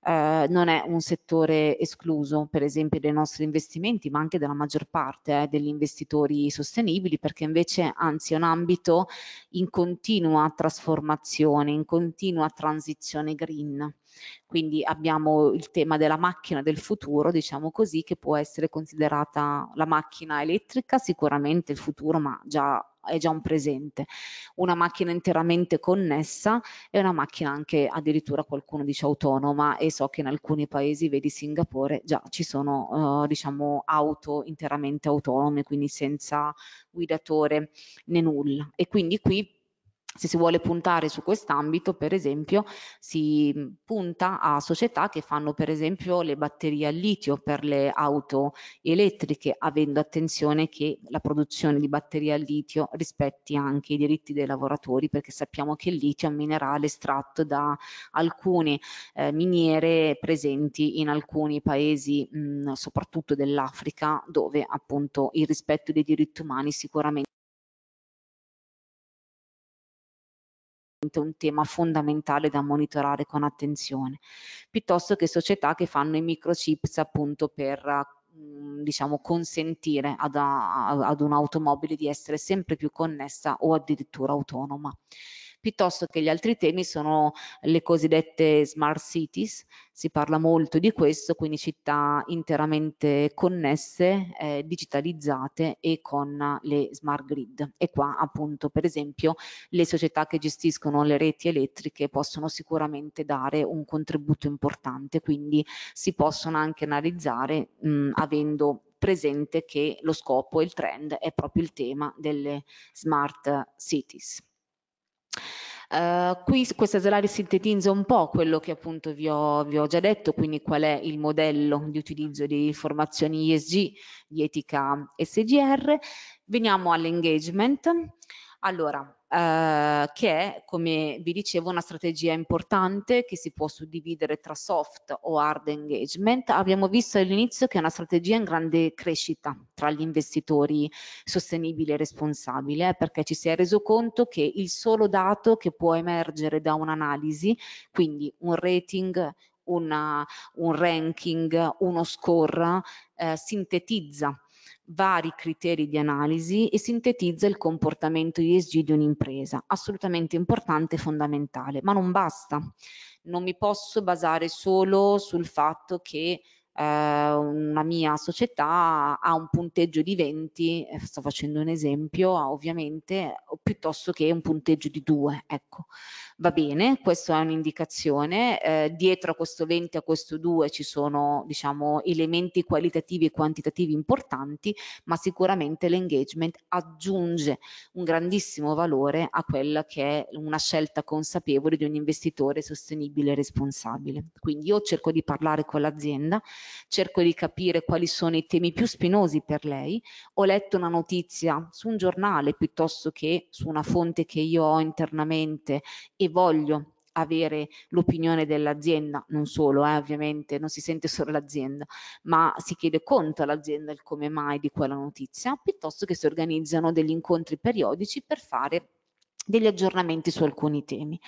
eh, non è un settore escluso per esempio dei nostri investimenti ma anche della maggior parte eh, degli investitori sostenibili perché invece anzi è un ambito in continua trasformazione, in continua transizione green. Quindi abbiamo il tema della macchina del futuro, diciamo così, che può essere considerata la macchina elettrica, sicuramente il futuro, ma già è già un presente, una macchina interamente connessa e una macchina anche addirittura qualcuno dice autonoma e so che in alcuni paesi, vedi Singapore, già ci sono eh, diciamo auto interamente autonome, quindi senza guidatore né nulla e quindi qui se si vuole puntare su quest'ambito, per esempio, si punta a società che fanno per esempio le batterie al litio per le auto elettriche, avendo attenzione che la produzione di batterie al litio rispetti anche i diritti dei lavoratori, perché sappiamo che il litio è un minerale estratto da alcune eh, miniere presenti in alcuni paesi, mh, soprattutto dell'Africa, dove appunto il rispetto dei diritti umani sicuramente un tema fondamentale da monitorare con attenzione, piuttosto che società che fanno i microchips appunto per mm, diciamo consentire ad, a, ad un'automobile di essere sempre più connessa o addirittura autonoma piuttosto che gli altri temi sono le cosiddette smart cities, si parla molto di questo, quindi città interamente connesse, eh, digitalizzate e con le smart grid. E qua appunto per esempio le società che gestiscono le reti elettriche possono sicuramente dare un contributo importante, quindi si possono anche analizzare mh, avendo presente che lo scopo e il trend è proprio il tema delle smart cities. Uh, qui questa slide sintetizza un po' quello che appunto vi ho, vi ho, già detto, quindi qual è il modello di utilizzo di informazioni ISG, di etica SGR. Veniamo all'engagement. Allora, eh, che è, come vi dicevo, una strategia importante che si può suddividere tra soft o hard engagement. Abbiamo visto all'inizio che è una strategia in grande crescita tra gli investitori sostenibili e responsabili, eh, perché ci si è reso conto che il solo dato che può emergere da un'analisi, quindi un rating, una, un ranking, uno score, eh, sintetizza vari criteri di analisi e sintetizza il comportamento ESG di un'impresa, assolutamente importante e fondamentale, ma non basta. Non mi posso basare solo sul fatto che eh, una mia società ha un punteggio di 20, eh, sto facendo un esempio ah, ovviamente, piuttosto che un punteggio di 2. Ecco, va bene, questa è un'indicazione, eh, dietro a questo 20 a questo 2 ci sono diciamo, elementi qualitativi e quantitativi importanti, ma sicuramente l'engagement aggiunge un grandissimo valore a quella che è una scelta consapevole di un investitore sostenibile e responsabile. Quindi io cerco di parlare con l'azienda, cerco di capire quali sono i temi più spinosi per lei. Ho letto una notizia su un giornale piuttosto che su una fonte che io ho internamente e voglio avere l'opinione dell'azienda, non solo, eh, ovviamente non si sente solo l'azienda, ma si chiede conto all'azienda il come mai di quella notizia, piuttosto che si organizzano degli incontri periodici per fare degli aggiornamenti su alcuni temi.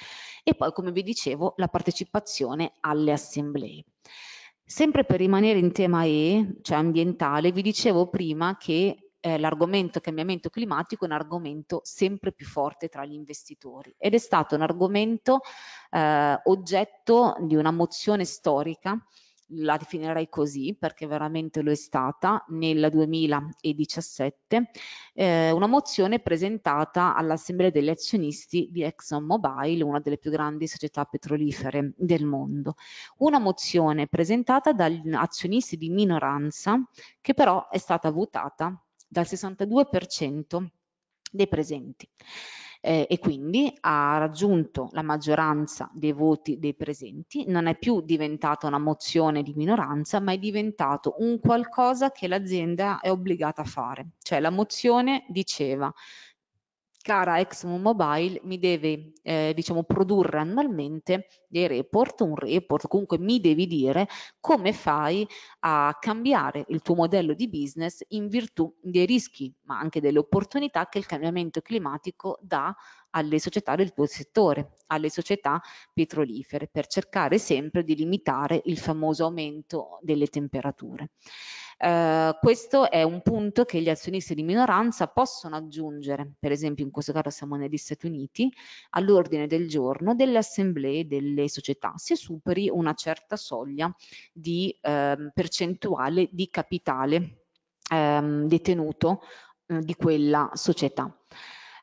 E poi, come vi dicevo, la partecipazione alle assemblee. Sempre per rimanere in tema E, cioè ambientale, vi dicevo prima che eh, l'argomento cambiamento climatico è un argomento sempre più forte tra gli investitori ed è stato un argomento eh, oggetto di una mozione storica la definirei così perché veramente lo è stata, nel 2017, eh, una mozione presentata all'Assemblea degli azionisti di ExxonMobil, una delle più grandi società petrolifere del mondo. Una mozione presentata dagli azionisti di minoranza che però è stata votata dal 62% dei presenti eh, e quindi ha raggiunto la maggioranza dei voti dei presenti, non è più diventata una mozione di minoranza, ma è diventato un qualcosa che l'azienda è obbligata a fare. Cioè la mozione diceva cara Exxon Mobile mi deve eh, diciamo, produrre annualmente dei report, un report, comunque mi devi dire come fai a cambiare il tuo modello di business in virtù dei rischi ma anche delle opportunità che il cambiamento climatico dà alle società del tuo settore, alle società petrolifere, per cercare sempre di limitare il famoso aumento delle temperature. Uh, questo è un punto che gli azionisti di minoranza possono aggiungere, per esempio in questo caso siamo negli Stati Uniti, all'ordine del giorno delle assemblee delle società, se superi una certa soglia di uh, percentuale di capitale um, detenuto uh, di quella società.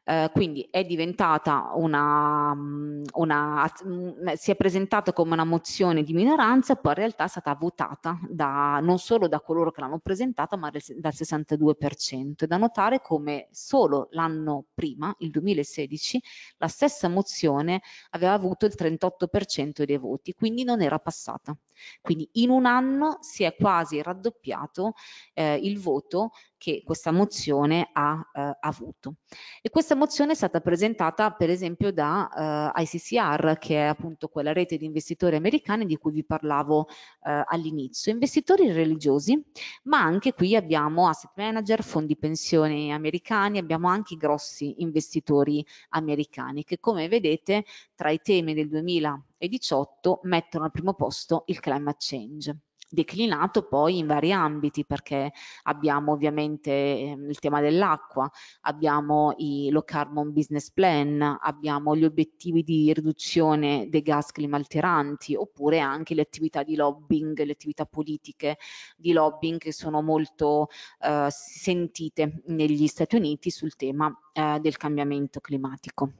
Eh, quindi è diventata una, mm, una, mm, eh, si è presentata come una mozione di minoranza, poi in realtà è stata votata da, non solo da coloro che l'hanno presentata, ma dal 62%. È da notare come solo l'anno prima, il 2016, la stessa mozione aveva avuto il 38% dei voti, quindi non era passata. Quindi in un anno si è quasi raddoppiato eh, il voto che questa mozione ha eh, avuto. E questa mozione è stata presentata per esempio da eh, ICCR, che è appunto quella rete di investitori americani di cui vi parlavo eh, all'inizio, investitori religiosi, ma anche qui abbiamo asset manager, fondi pensione americani, abbiamo anche i grossi investitori americani che come vedete tra i temi del 2018 mettono al primo posto il climate change declinato poi in vari ambiti perché abbiamo ovviamente ehm, il tema dell'acqua, abbiamo i low carbon business plan, abbiamo gli obiettivi di riduzione dei gas climalteranti oppure anche le attività di lobbying, le attività politiche di lobbying che sono molto eh, sentite negli Stati Uniti sul tema eh, del cambiamento climatico.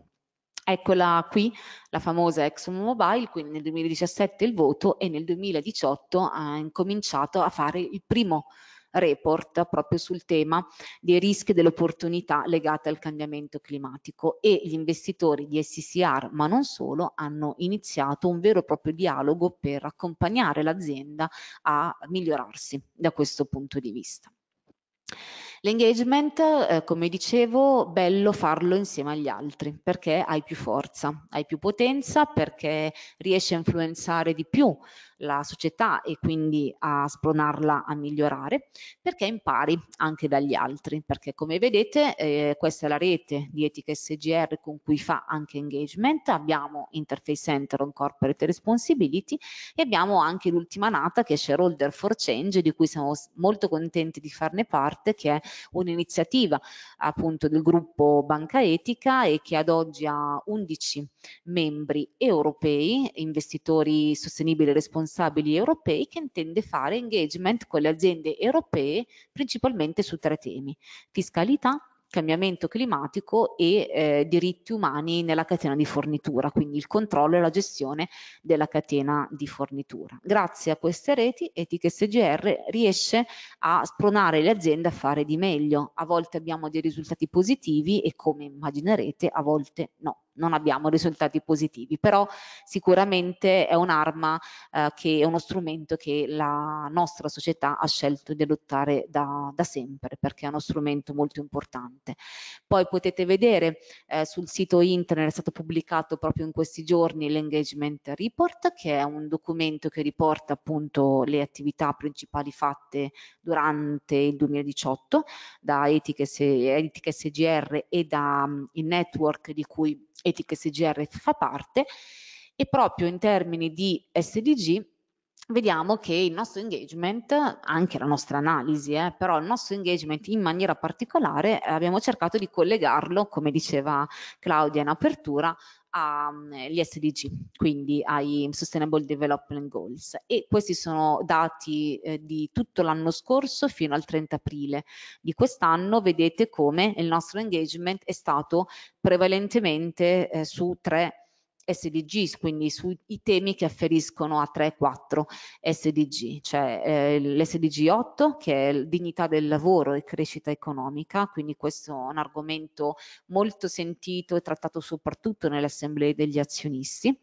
Eccola qui, la famosa Exxon Mobile, quindi nel 2017 il voto e nel 2018 ha incominciato a fare il primo report proprio sul tema dei rischi e delle opportunità legate al cambiamento climatico e gli investitori di SCR, ma non solo, hanno iniziato un vero e proprio dialogo per accompagnare l'azienda a migliorarsi da questo punto di vista. L'engagement, eh, come dicevo, bello farlo insieme agli altri perché hai più forza, hai più potenza, perché riesci a influenzare di più la società e quindi a spronarla a migliorare, perché impari anche dagli altri, perché come vedete eh, questa è la rete di etica SGR con cui fa anche engagement, abbiamo Interface Center on Corporate Responsibility e abbiamo anche l'ultima nata che è Shareholder for Change, di cui siamo molto contenti di farne parte, che è un'iniziativa appunto del gruppo Banca Etica e che ad oggi ha 11 membri europei, investitori sostenibili e responsabili responsabili europei che intende fare engagement con le aziende europee principalmente su tre temi, fiscalità, cambiamento climatico e eh, diritti umani nella catena di fornitura, quindi il controllo e la gestione della catena di fornitura. Grazie a queste reti Ethics EGR riesce a spronare le aziende a fare di meglio. A volte abbiamo dei risultati positivi e come immaginerete a volte no non abbiamo risultati positivi, però sicuramente è un'arma eh, che è uno strumento che la nostra società ha scelto di adottare da, da sempre perché è uno strumento molto importante. Poi potete vedere eh, sul sito internet è stato pubblicato proprio in questi giorni l'engagement report che è un documento che riporta appunto le attività principali fatte durante il 2018 da Etiche SGR e da um, il network di cui Etica SGR fa parte e proprio in termini di SDG vediamo che il nostro engagement, anche la nostra analisi, eh, però il nostro engagement in maniera particolare eh, abbiamo cercato di collegarlo, come diceva Claudia in apertura, agli mm, eh, SDG, quindi ai Sustainable Development Goals e questi sono dati eh, di tutto l'anno scorso fino al 30 aprile di quest'anno, vedete come il nostro engagement è stato prevalentemente eh, su tre SDGs, quindi sui temi che afferiscono a 3 4 SDG, cioè eh, l'SDG 8 che è dignità del lavoro e crescita economica, quindi questo è un argomento molto sentito e trattato soprattutto nelle assemblee degli azionisti.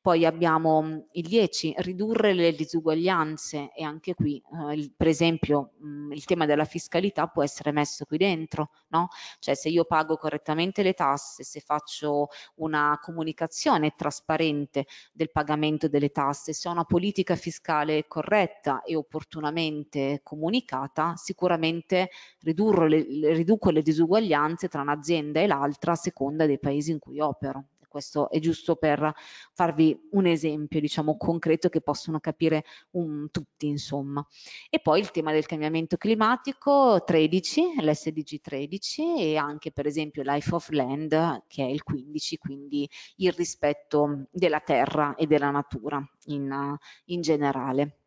Poi abbiamo mm, il 10, ridurre le disuguaglianze e anche qui eh, il, per esempio mh, mm, il tema della fiscalità può essere messo qui dentro, no? Cioè se io pago correttamente le tasse, se faccio una comunicazione e trasparente del pagamento delle tasse, se ha una politica fiscale corretta e opportunamente comunicata, sicuramente le, riduco le disuguaglianze tra un'azienda e l'altra a seconda dei paesi in cui opero questo è giusto per farvi un esempio diciamo concreto che possono capire un, tutti insomma. E poi il tema del cambiamento climatico 13, l'SDG 13 e anche per esempio Life of Land che è il 15, quindi il rispetto della terra e della natura in, in generale.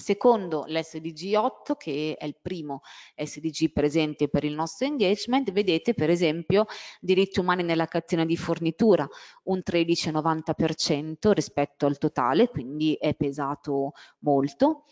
Secondo l'SDG 8, che è il primo SDG presente per il nostro engagement, vedete per esempio diritti umani nella catena di fornitura un 13,90% rispetto al totale, quindi è pesato molto.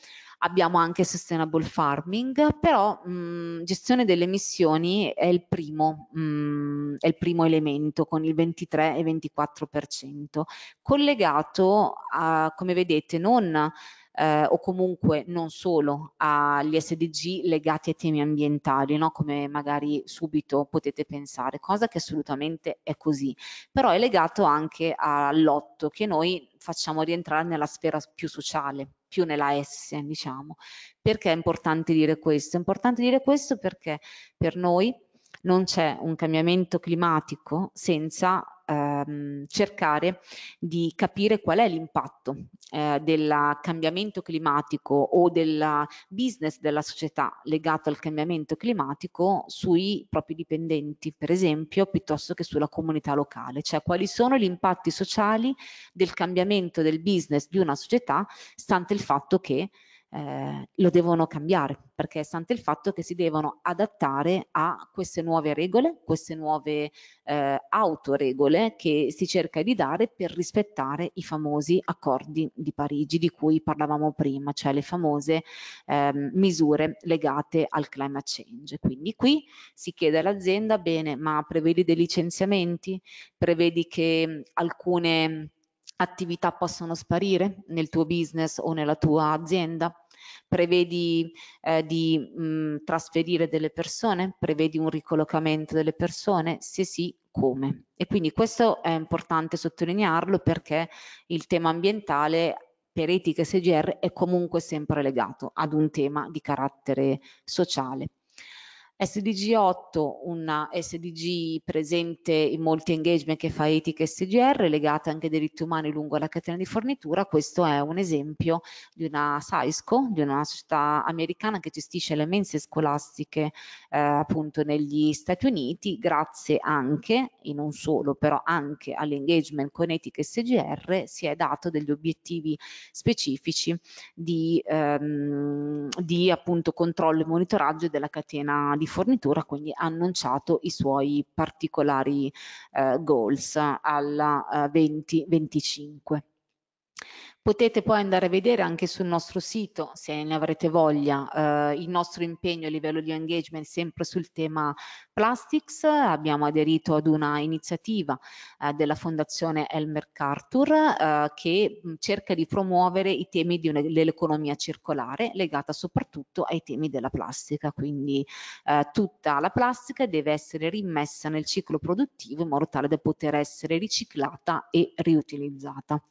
Abbiamo anche Sustainable Farming, però mh, mm, gestione delle emissioni è il, primo, mh, mm, è il primo elemento con il 23 e 24%, collegato a, come vedete, non eh, o comunque non solo agli SDG legati ai temi ambientali, no? come magari subito potete pensare, cosa che assolutamente è così, però è legato anche all'otto che noi facciamo rientrare nella sfera più sociale, più nella S, diciamo. Perché è importante dire questo? È importante dire questo perché per noi non c'è un cambiamento climatico senza eh, ehm, cercare di capire qual è l'impatto eh, del cambiamento climatico o del business della società legato al cambiamento climatico sui propri dipendenti, per esempio, piuttosto che sulla comunità locale, cioè quali sono gli impatti sociali del cambiamento del business di una società, stante il fatto che eh, lo devono cambiare perché stante il fatto che si devono adattare a queste nuove regole, queste nuove eh, autoregole che si cerca di dare per rispettare i famosi accordi di Parigi di cui parlavamo prima, cioè le famose eh, misure legate al climate change. Quindi qui si chiede all'azienda, bene, ma prevedi dei licenziamenti, prevedi che mm, alcune attività possono sparire nel tuo business o nella tua azienda, prevedi eh, di mh, mm, trasferire delle persone, prevedi un ricollocamento delle persone, se sì come. E quindi questo è importante sottolinearlo perché il tema ambientale per etica e SGR è comunque sempre legato ad un tema di carattere sociale. SDG 8, una SDG presente in molti engagement che fa etica e SGR, legata anche ai diritti umani lungo la catena di fornitura, questo è un esempio di una SAISCO, di una società americana che gestisce le mense scolastiche eh, appunto negli Stati Uniti, grazie anche, e non solo, però anche all'engagement con etica e SGR si è dato degli obiettivi specifici di, ehm, di appunto controllo e monitoraggio della catena di fornitura fornitura, quindi ha annunciato i suoi particolari eh, goals alla eh, 2025. Potete poi andare a vedere anche sul nostro sito, se ne avrete voglia, eh, il nostro impegno a livello di engagement sempre sul tema plastics. Abbiamo aderito ad una iniziativa eh, della Fondazione Elmer Carter eh, che mm, cerca di promuovere i temi dell'economia circolare legata soprattutto ai temi della plastica. Quindi eh, tutta la plastica deve essere rimessa nel ciclo produttivo in modo tale da poter essere riciclata e riutilizzata.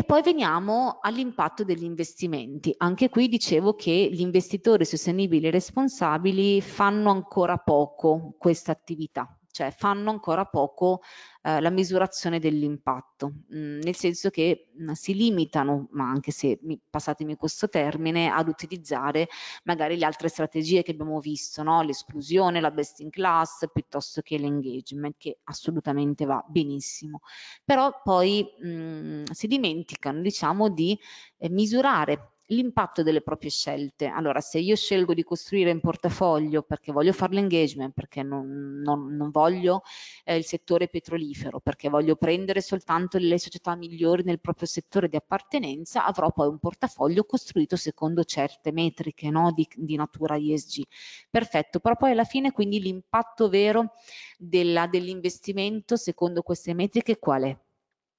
E poi veniamo all'impatto degli investimenti. Anche qui dicevo che gli investitori sostenibili e responsabili fanno ancora poco questa attività cioè fanno ancora poco eh, la misurazione dell'impatto, mm, nel senso che mh, mm, si limitano, ma anche se mi, passatemi questo termine, ad utilizzare magari le altre strategie che abbiamo visto, no? l'esclusione, la best in class, piuttosto che l'engagement, che assolutamente va benissimo. Però poi mh, mm, si dimenticano diciamo, di eh, misurare l'impatto delle proprie scelte. Allora, se io scelgo di costruire un portafoglio perché voglio fare l'engagement, perché non, non, non voglio eh, il settore petrolifero, perché voglio prendere soltanto le società migliori nel proprio settore di appartenenza, avrò poi un portafoglio costruito secondo certe metriche no? di, di, natura ISG. Perfetto, però poi alla fine quindi l'impatto vero dell'investimento secondo queste metriche qual è?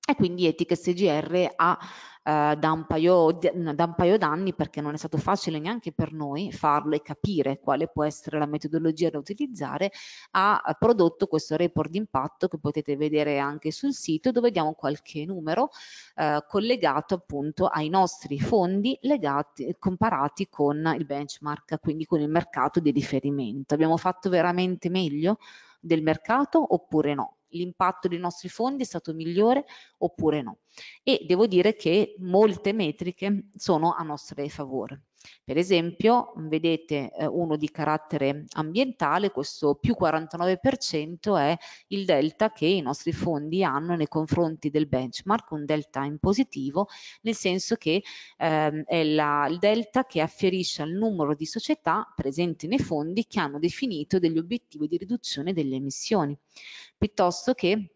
e quindi Etiquette CGR ha eh, da, un paio, da un paio d'anni, perché non è stato facile neanche per noi farlo e capire quale può essere la metodologia da utilizzare, ha prodotto questo report d'impatto che potete vedere anche sul sito dove diamo qualche numero eh, collegato appunto ai nostri fondi legati, comparati con il benchmark, quindi con il mercato di riferimento. Abbiamo fatto veramente meglio del mercato oppure no? l'impatto dei nostri fondi è stato migliore oppure no. E devo dire che molte metriche sono a nostro favore. Per esempio, vedete eh, uno di carattere ambientale, questo più 49% è il delta che i nostri fondi hanno nei confronti del benchmark, un delta in positivo, nel senso che ehm, è la, il delta che afferisce al numero di società presenti nei fondi che hanno definito degli obiettivi di riduzione delle emissioni, piuttosto che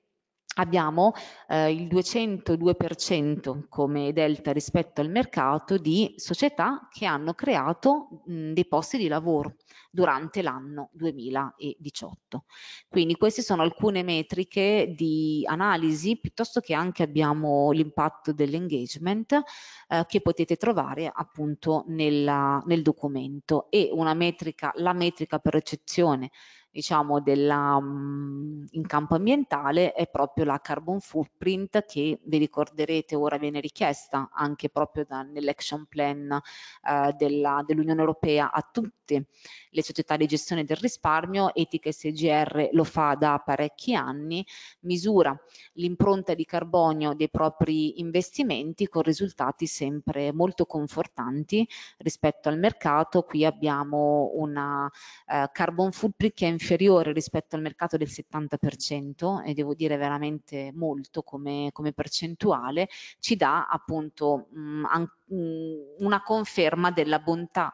abbiamo eh, il 202% come delta rispetto al mercato di società che hanno creato mh, dei posti di lavoro durante l'anno 2018. Quindi queste sono alcune metriche di analisi, piuttosto che anche abbiamo l'impatto dell'engagement eh, che potete trovare appunto nella, nel documento e una metrica, la metrica per eccezione diciamo, mhmm, in campo ambientale è proprio la carbon footprint che vi ricorderete ora viene richiesta anche proprio nell'action plan eh, dell'Unione Europea a tutte le società di gestione del risparmio, Etica SGR lo fa da parecchi anni, misura l'impronta di carbonio dei propri investimenti con risultati sempre molto confortanti rispetto al mercato, qui abbiamo una eh, carbon footprint che è inferiore rispetto al mercato del 70% e devo dire veramente molto come, come percentuale, ci dà appunto mh, mm, an, mh, mm, una conferma della bontà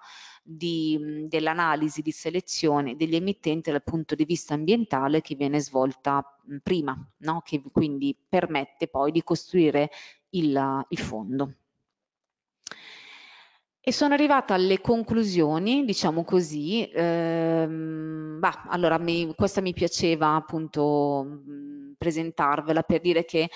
mm, dell'analisi di selezione degli emittenti dal punto di vista ambientale che viene svolta prima, no? che quindi permette poi di costruire il, il fondo. E sono arrivata alle conclusioni, diciamo così, ehm, bah, allora mi, questa mi piaceva appunto mh, mm, presentarvela per dire che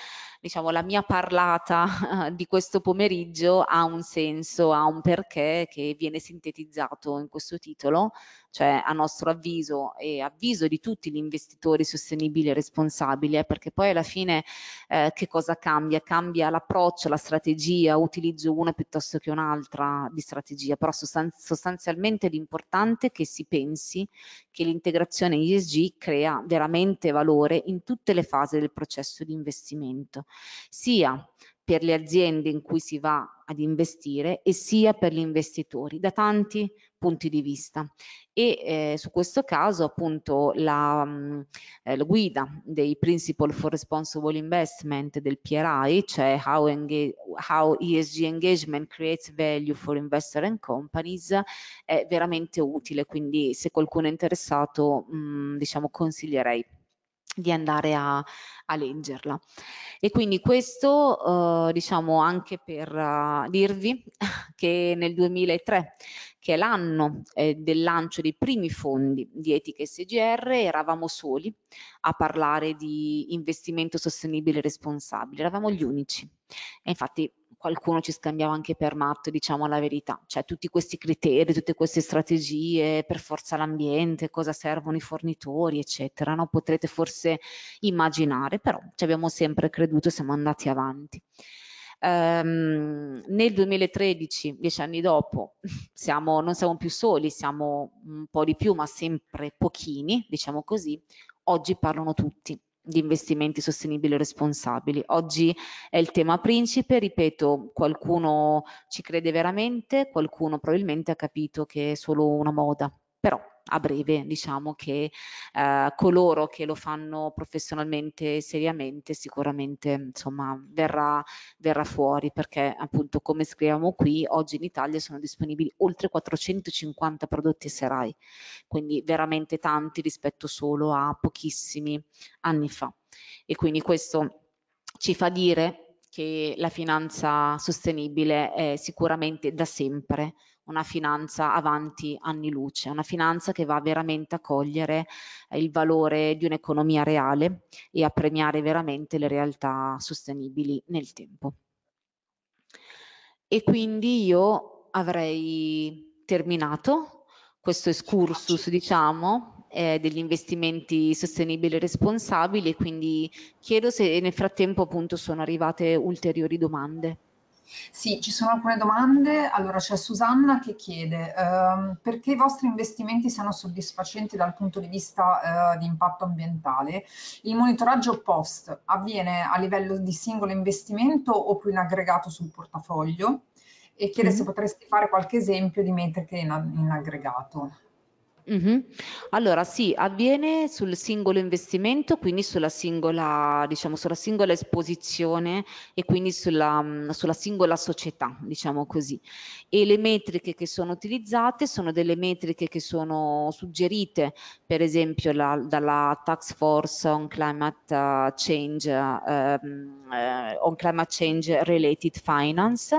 diciamo, la mia parlata di questo pomeriggio ha un senso, ha un perché che viene sintetizzato in questo titolo, cioè a nostro avviso e avviso di tutti gli investitori sostenibili e responsabili, eh, perché poi alla fine eh, che cosa cambia? Cambia l'approccio, la strategia, utilizzo una piuttosto che un'altra di strategia, però sostanzialmente l'importante è che si pensi che l'integrazione ESG crea veramente valore in tutte le fasi del processo di investimento sia per le aziende in cui si va ad investire e sia per gli investitori da tanti punti di vista e eh, su questo caso appunto la, mh, mm, eh, la, guida dei Principle for Responsible Investment del PRI cioè How, Engage, How ESG Engagement Creates Value for Investor and Companies è veramente utile quindi se qualcuno è interessato mh, mm, diciamo consiglierei di andare a, a leggerla. E quindi questo eh, diciamo anche per uh, dirvi che nel 2003, che è l'anno eh, del lancio dei primi fondi di etica SGR, eravamo soli a parlare di investimento sostenibile e responsabile, eravamo gli unici. E infatti qualcuno ci scambiava anche per matto, diciamo la verità, cioè tutti questi criteri, tutte queste strategie per forza l'ambiente, cosa servono i fornitori, eccetera, no? potrete forse immaginare, però ci abbiamo sempre creduto e siamo andati avanti. Um, nel 2013, dieci anni dopo, siamo, non siamo più soli, siamo un po' di più, ma sempre pochini, diciamo così, oggi parlano tutti, di investimenti sostenibili e responsabili. Oggi è il tema principe, ripeto, qualcuno ci crede veramente, qualcuno probabilmente ha capito che è solo una moda, però a breve diciamo che eh, coloro che lo fanno professionalmente e seriamente sicuramente insomma verrà, verrà fuori perché appunto come scriviamo qui oggi in Italia sono disponibili oltre 450 prodotti Serai quindi veramente tanti rispetto solo a pochissimi anni fa e quindi questo ci fa dire che la finanza sostenibile è sicuramente da sempre una finanza avanti anni luce, una finanza che va veramente a cogliere eh, il valore di un'economia reale e a premiare veramente le realtà sostenibili nel tempo. E quindi io avrei terminato questo excursus, diciamo, eh, degli investimenti sostenibili e responsabili e quindi chiedo se nel frattempo appunto sono arrivate ulteriori domande. Sì, ci sono alcune domande. Allora c'è Susanna che chiede ehm, perché i vostri investimenti siano soddisfacenti dal punto di vista eh, di impatto ambientale. Il monitoraggio post avviene a livello di singolo investimento o più in aggregato sul portafoglio? E chiede mm -hmm. se potresti fare qualche esempio di metriche in, in aggregato. Mh-mh. Allora sì, avviene sul singolo investimento, quindi sulla singola diciamo, sulla singola esposizione e quindi sulla sulla singola società, diciamo così. E le metriche che sono utilizzate sono delle metriche che sono suggerite, per esempio la dalla Task Force on Climate uh, Change, ehm, ehm, on Climate Change Related Finance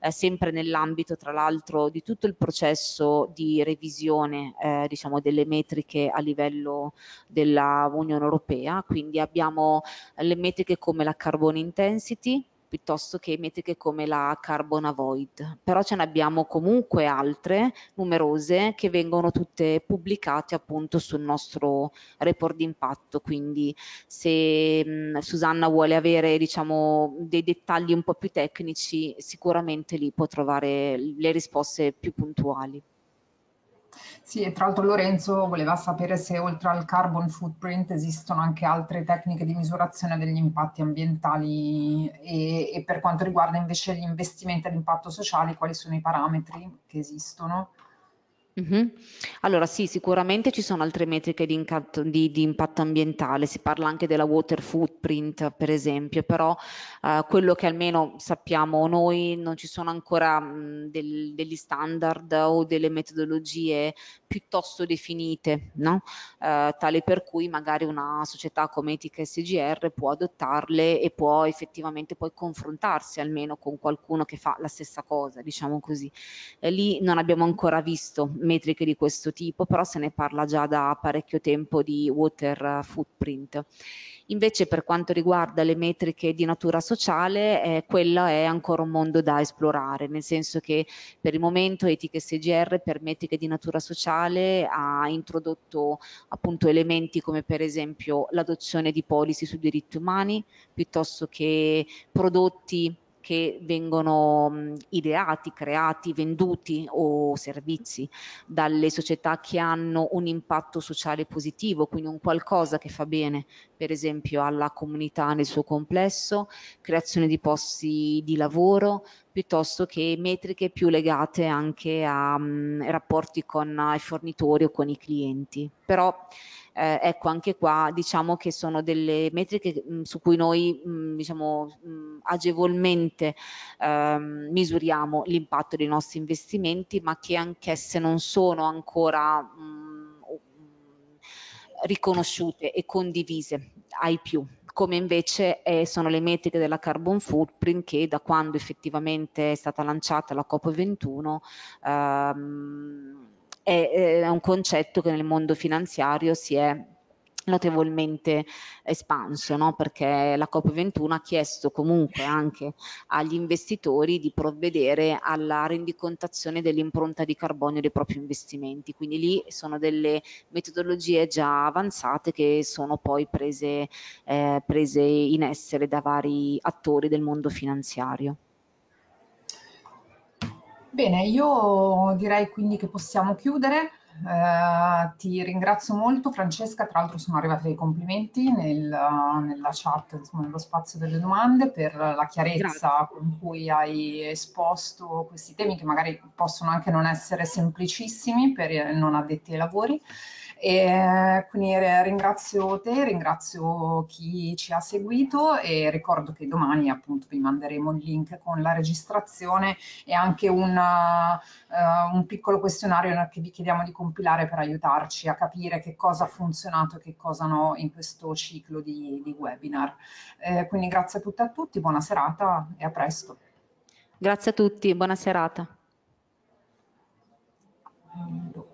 eh, sempre nell'ambito tra l'altro di tutto il processo di revisione eh, diciamo, delle metriche a livello dell'Unione Europea, quindi abbiamo le metriche come la carbon intensity, piuttosto che metriche come la carbon avoid, però ce ne abbiamo comunque altre numerose che vengono tutte pubblicate appunto sul nostro report d'impatto, quindi se mh, mm, Susanna vuole avere diciamo dei dettagli un po' più tecnici sicuramente lì può trovare le risposte più puntuali. Sì, e tra l'altro Lorenzo voleva sapere se oltre al carbon footprint esistono anche altre tecniche di misurazione degli impatti ambientali e, e per quanto riguarda invece gli investimenti ad impatto sociale, quali sono i parametri che esistono? Mh-mh. Allora sì, sicuramente ci sono altre metriche di incat di di impatto ambientale, si parla anche della water footprint per esempio, però, uhm, quello che almeno sappiamo noi, non ci sono ancora, mhmm, del degli standard o delle metodologie piuttosto definite, no? eh, tale per cui magari una società come Etica SGR può adottarle e può effettivamente poi confrontarsi almeno con qualcuno che fa la stessa cosa, diciamo così. Eh, lì non abbiamo ancora visto metriche di questo tipo, però se ne parla già da parecchio tempo di water eh, footprint. Invece per quanto riguarda le metriche di natura sociale, eh, quello è ancora un mondo da esplorare, nel senso che per il momento Etiche SGR per metriche di natura sociale ha introdotto appunto elementi come per esempio l'adozione di policy su diritti umani, piuttosto che prodotti che vengono mm, ideati, creati, venduti o servizi dalle società che hanno un impatto sociale positivo, quindi un qualcosa che fa bene, per esempio, alla comunità nel suo complesso, creazione di posti di lavoro, piuttosto che metriche più legate anche a um, rapporti con i fornitori o con i clienti. Però eh, ecco anche qua diciamo che sono delle metriche mh, mm, su cui noi mh, mm, diciamo mh, mm, agevolmente ehm, misuriamo l'impatto dei nostri investimenti ma che anch'esse non sono ancora riconosciute e condivise ai più come invece eh, sono le metriche della carbon footprint che da quando effettivamente è stata lanciata la COP21 ehm, è, eh, è un concetto che nel mondo finanziario si è notevolmente espanso, no? perché la COP21 ha chiesto comunque anche agli investitori di provvedere alla rendicontazione dell'impronta di carbonio dei propri investimenti, quindi lì sono delle metodologie già avanzate che sono poi prese, eh, prese in essere da vari attori del mondo finanziario. Bene, io direi quindi che possiamo chiudere. Uh, ti ringrazio molto Francesca, tra l'altro sono arrivati dei complimenti nel, uh, nella chat, insomma, nello spazio delle domande per la chiarezza Grazie. con cui hai esposto questi temi che magari possono anche non essere semplicissimi per non addetti ai lavori. E quindi ringrazio te, ringrazio chi ci ha seguito e ricordo che domani appunto vi manderemo il link con la registrazione e anche una, uh, eh, un piccolo questionario che vi chiediamo di compilare per aiutarci a capire che cosa ha funzionato e che cosa no in questo ciclo di, di webinar. Eh, quindi grazie a tutti e a tutti, buona serata e a presto. Grazie a tutti, buona serata.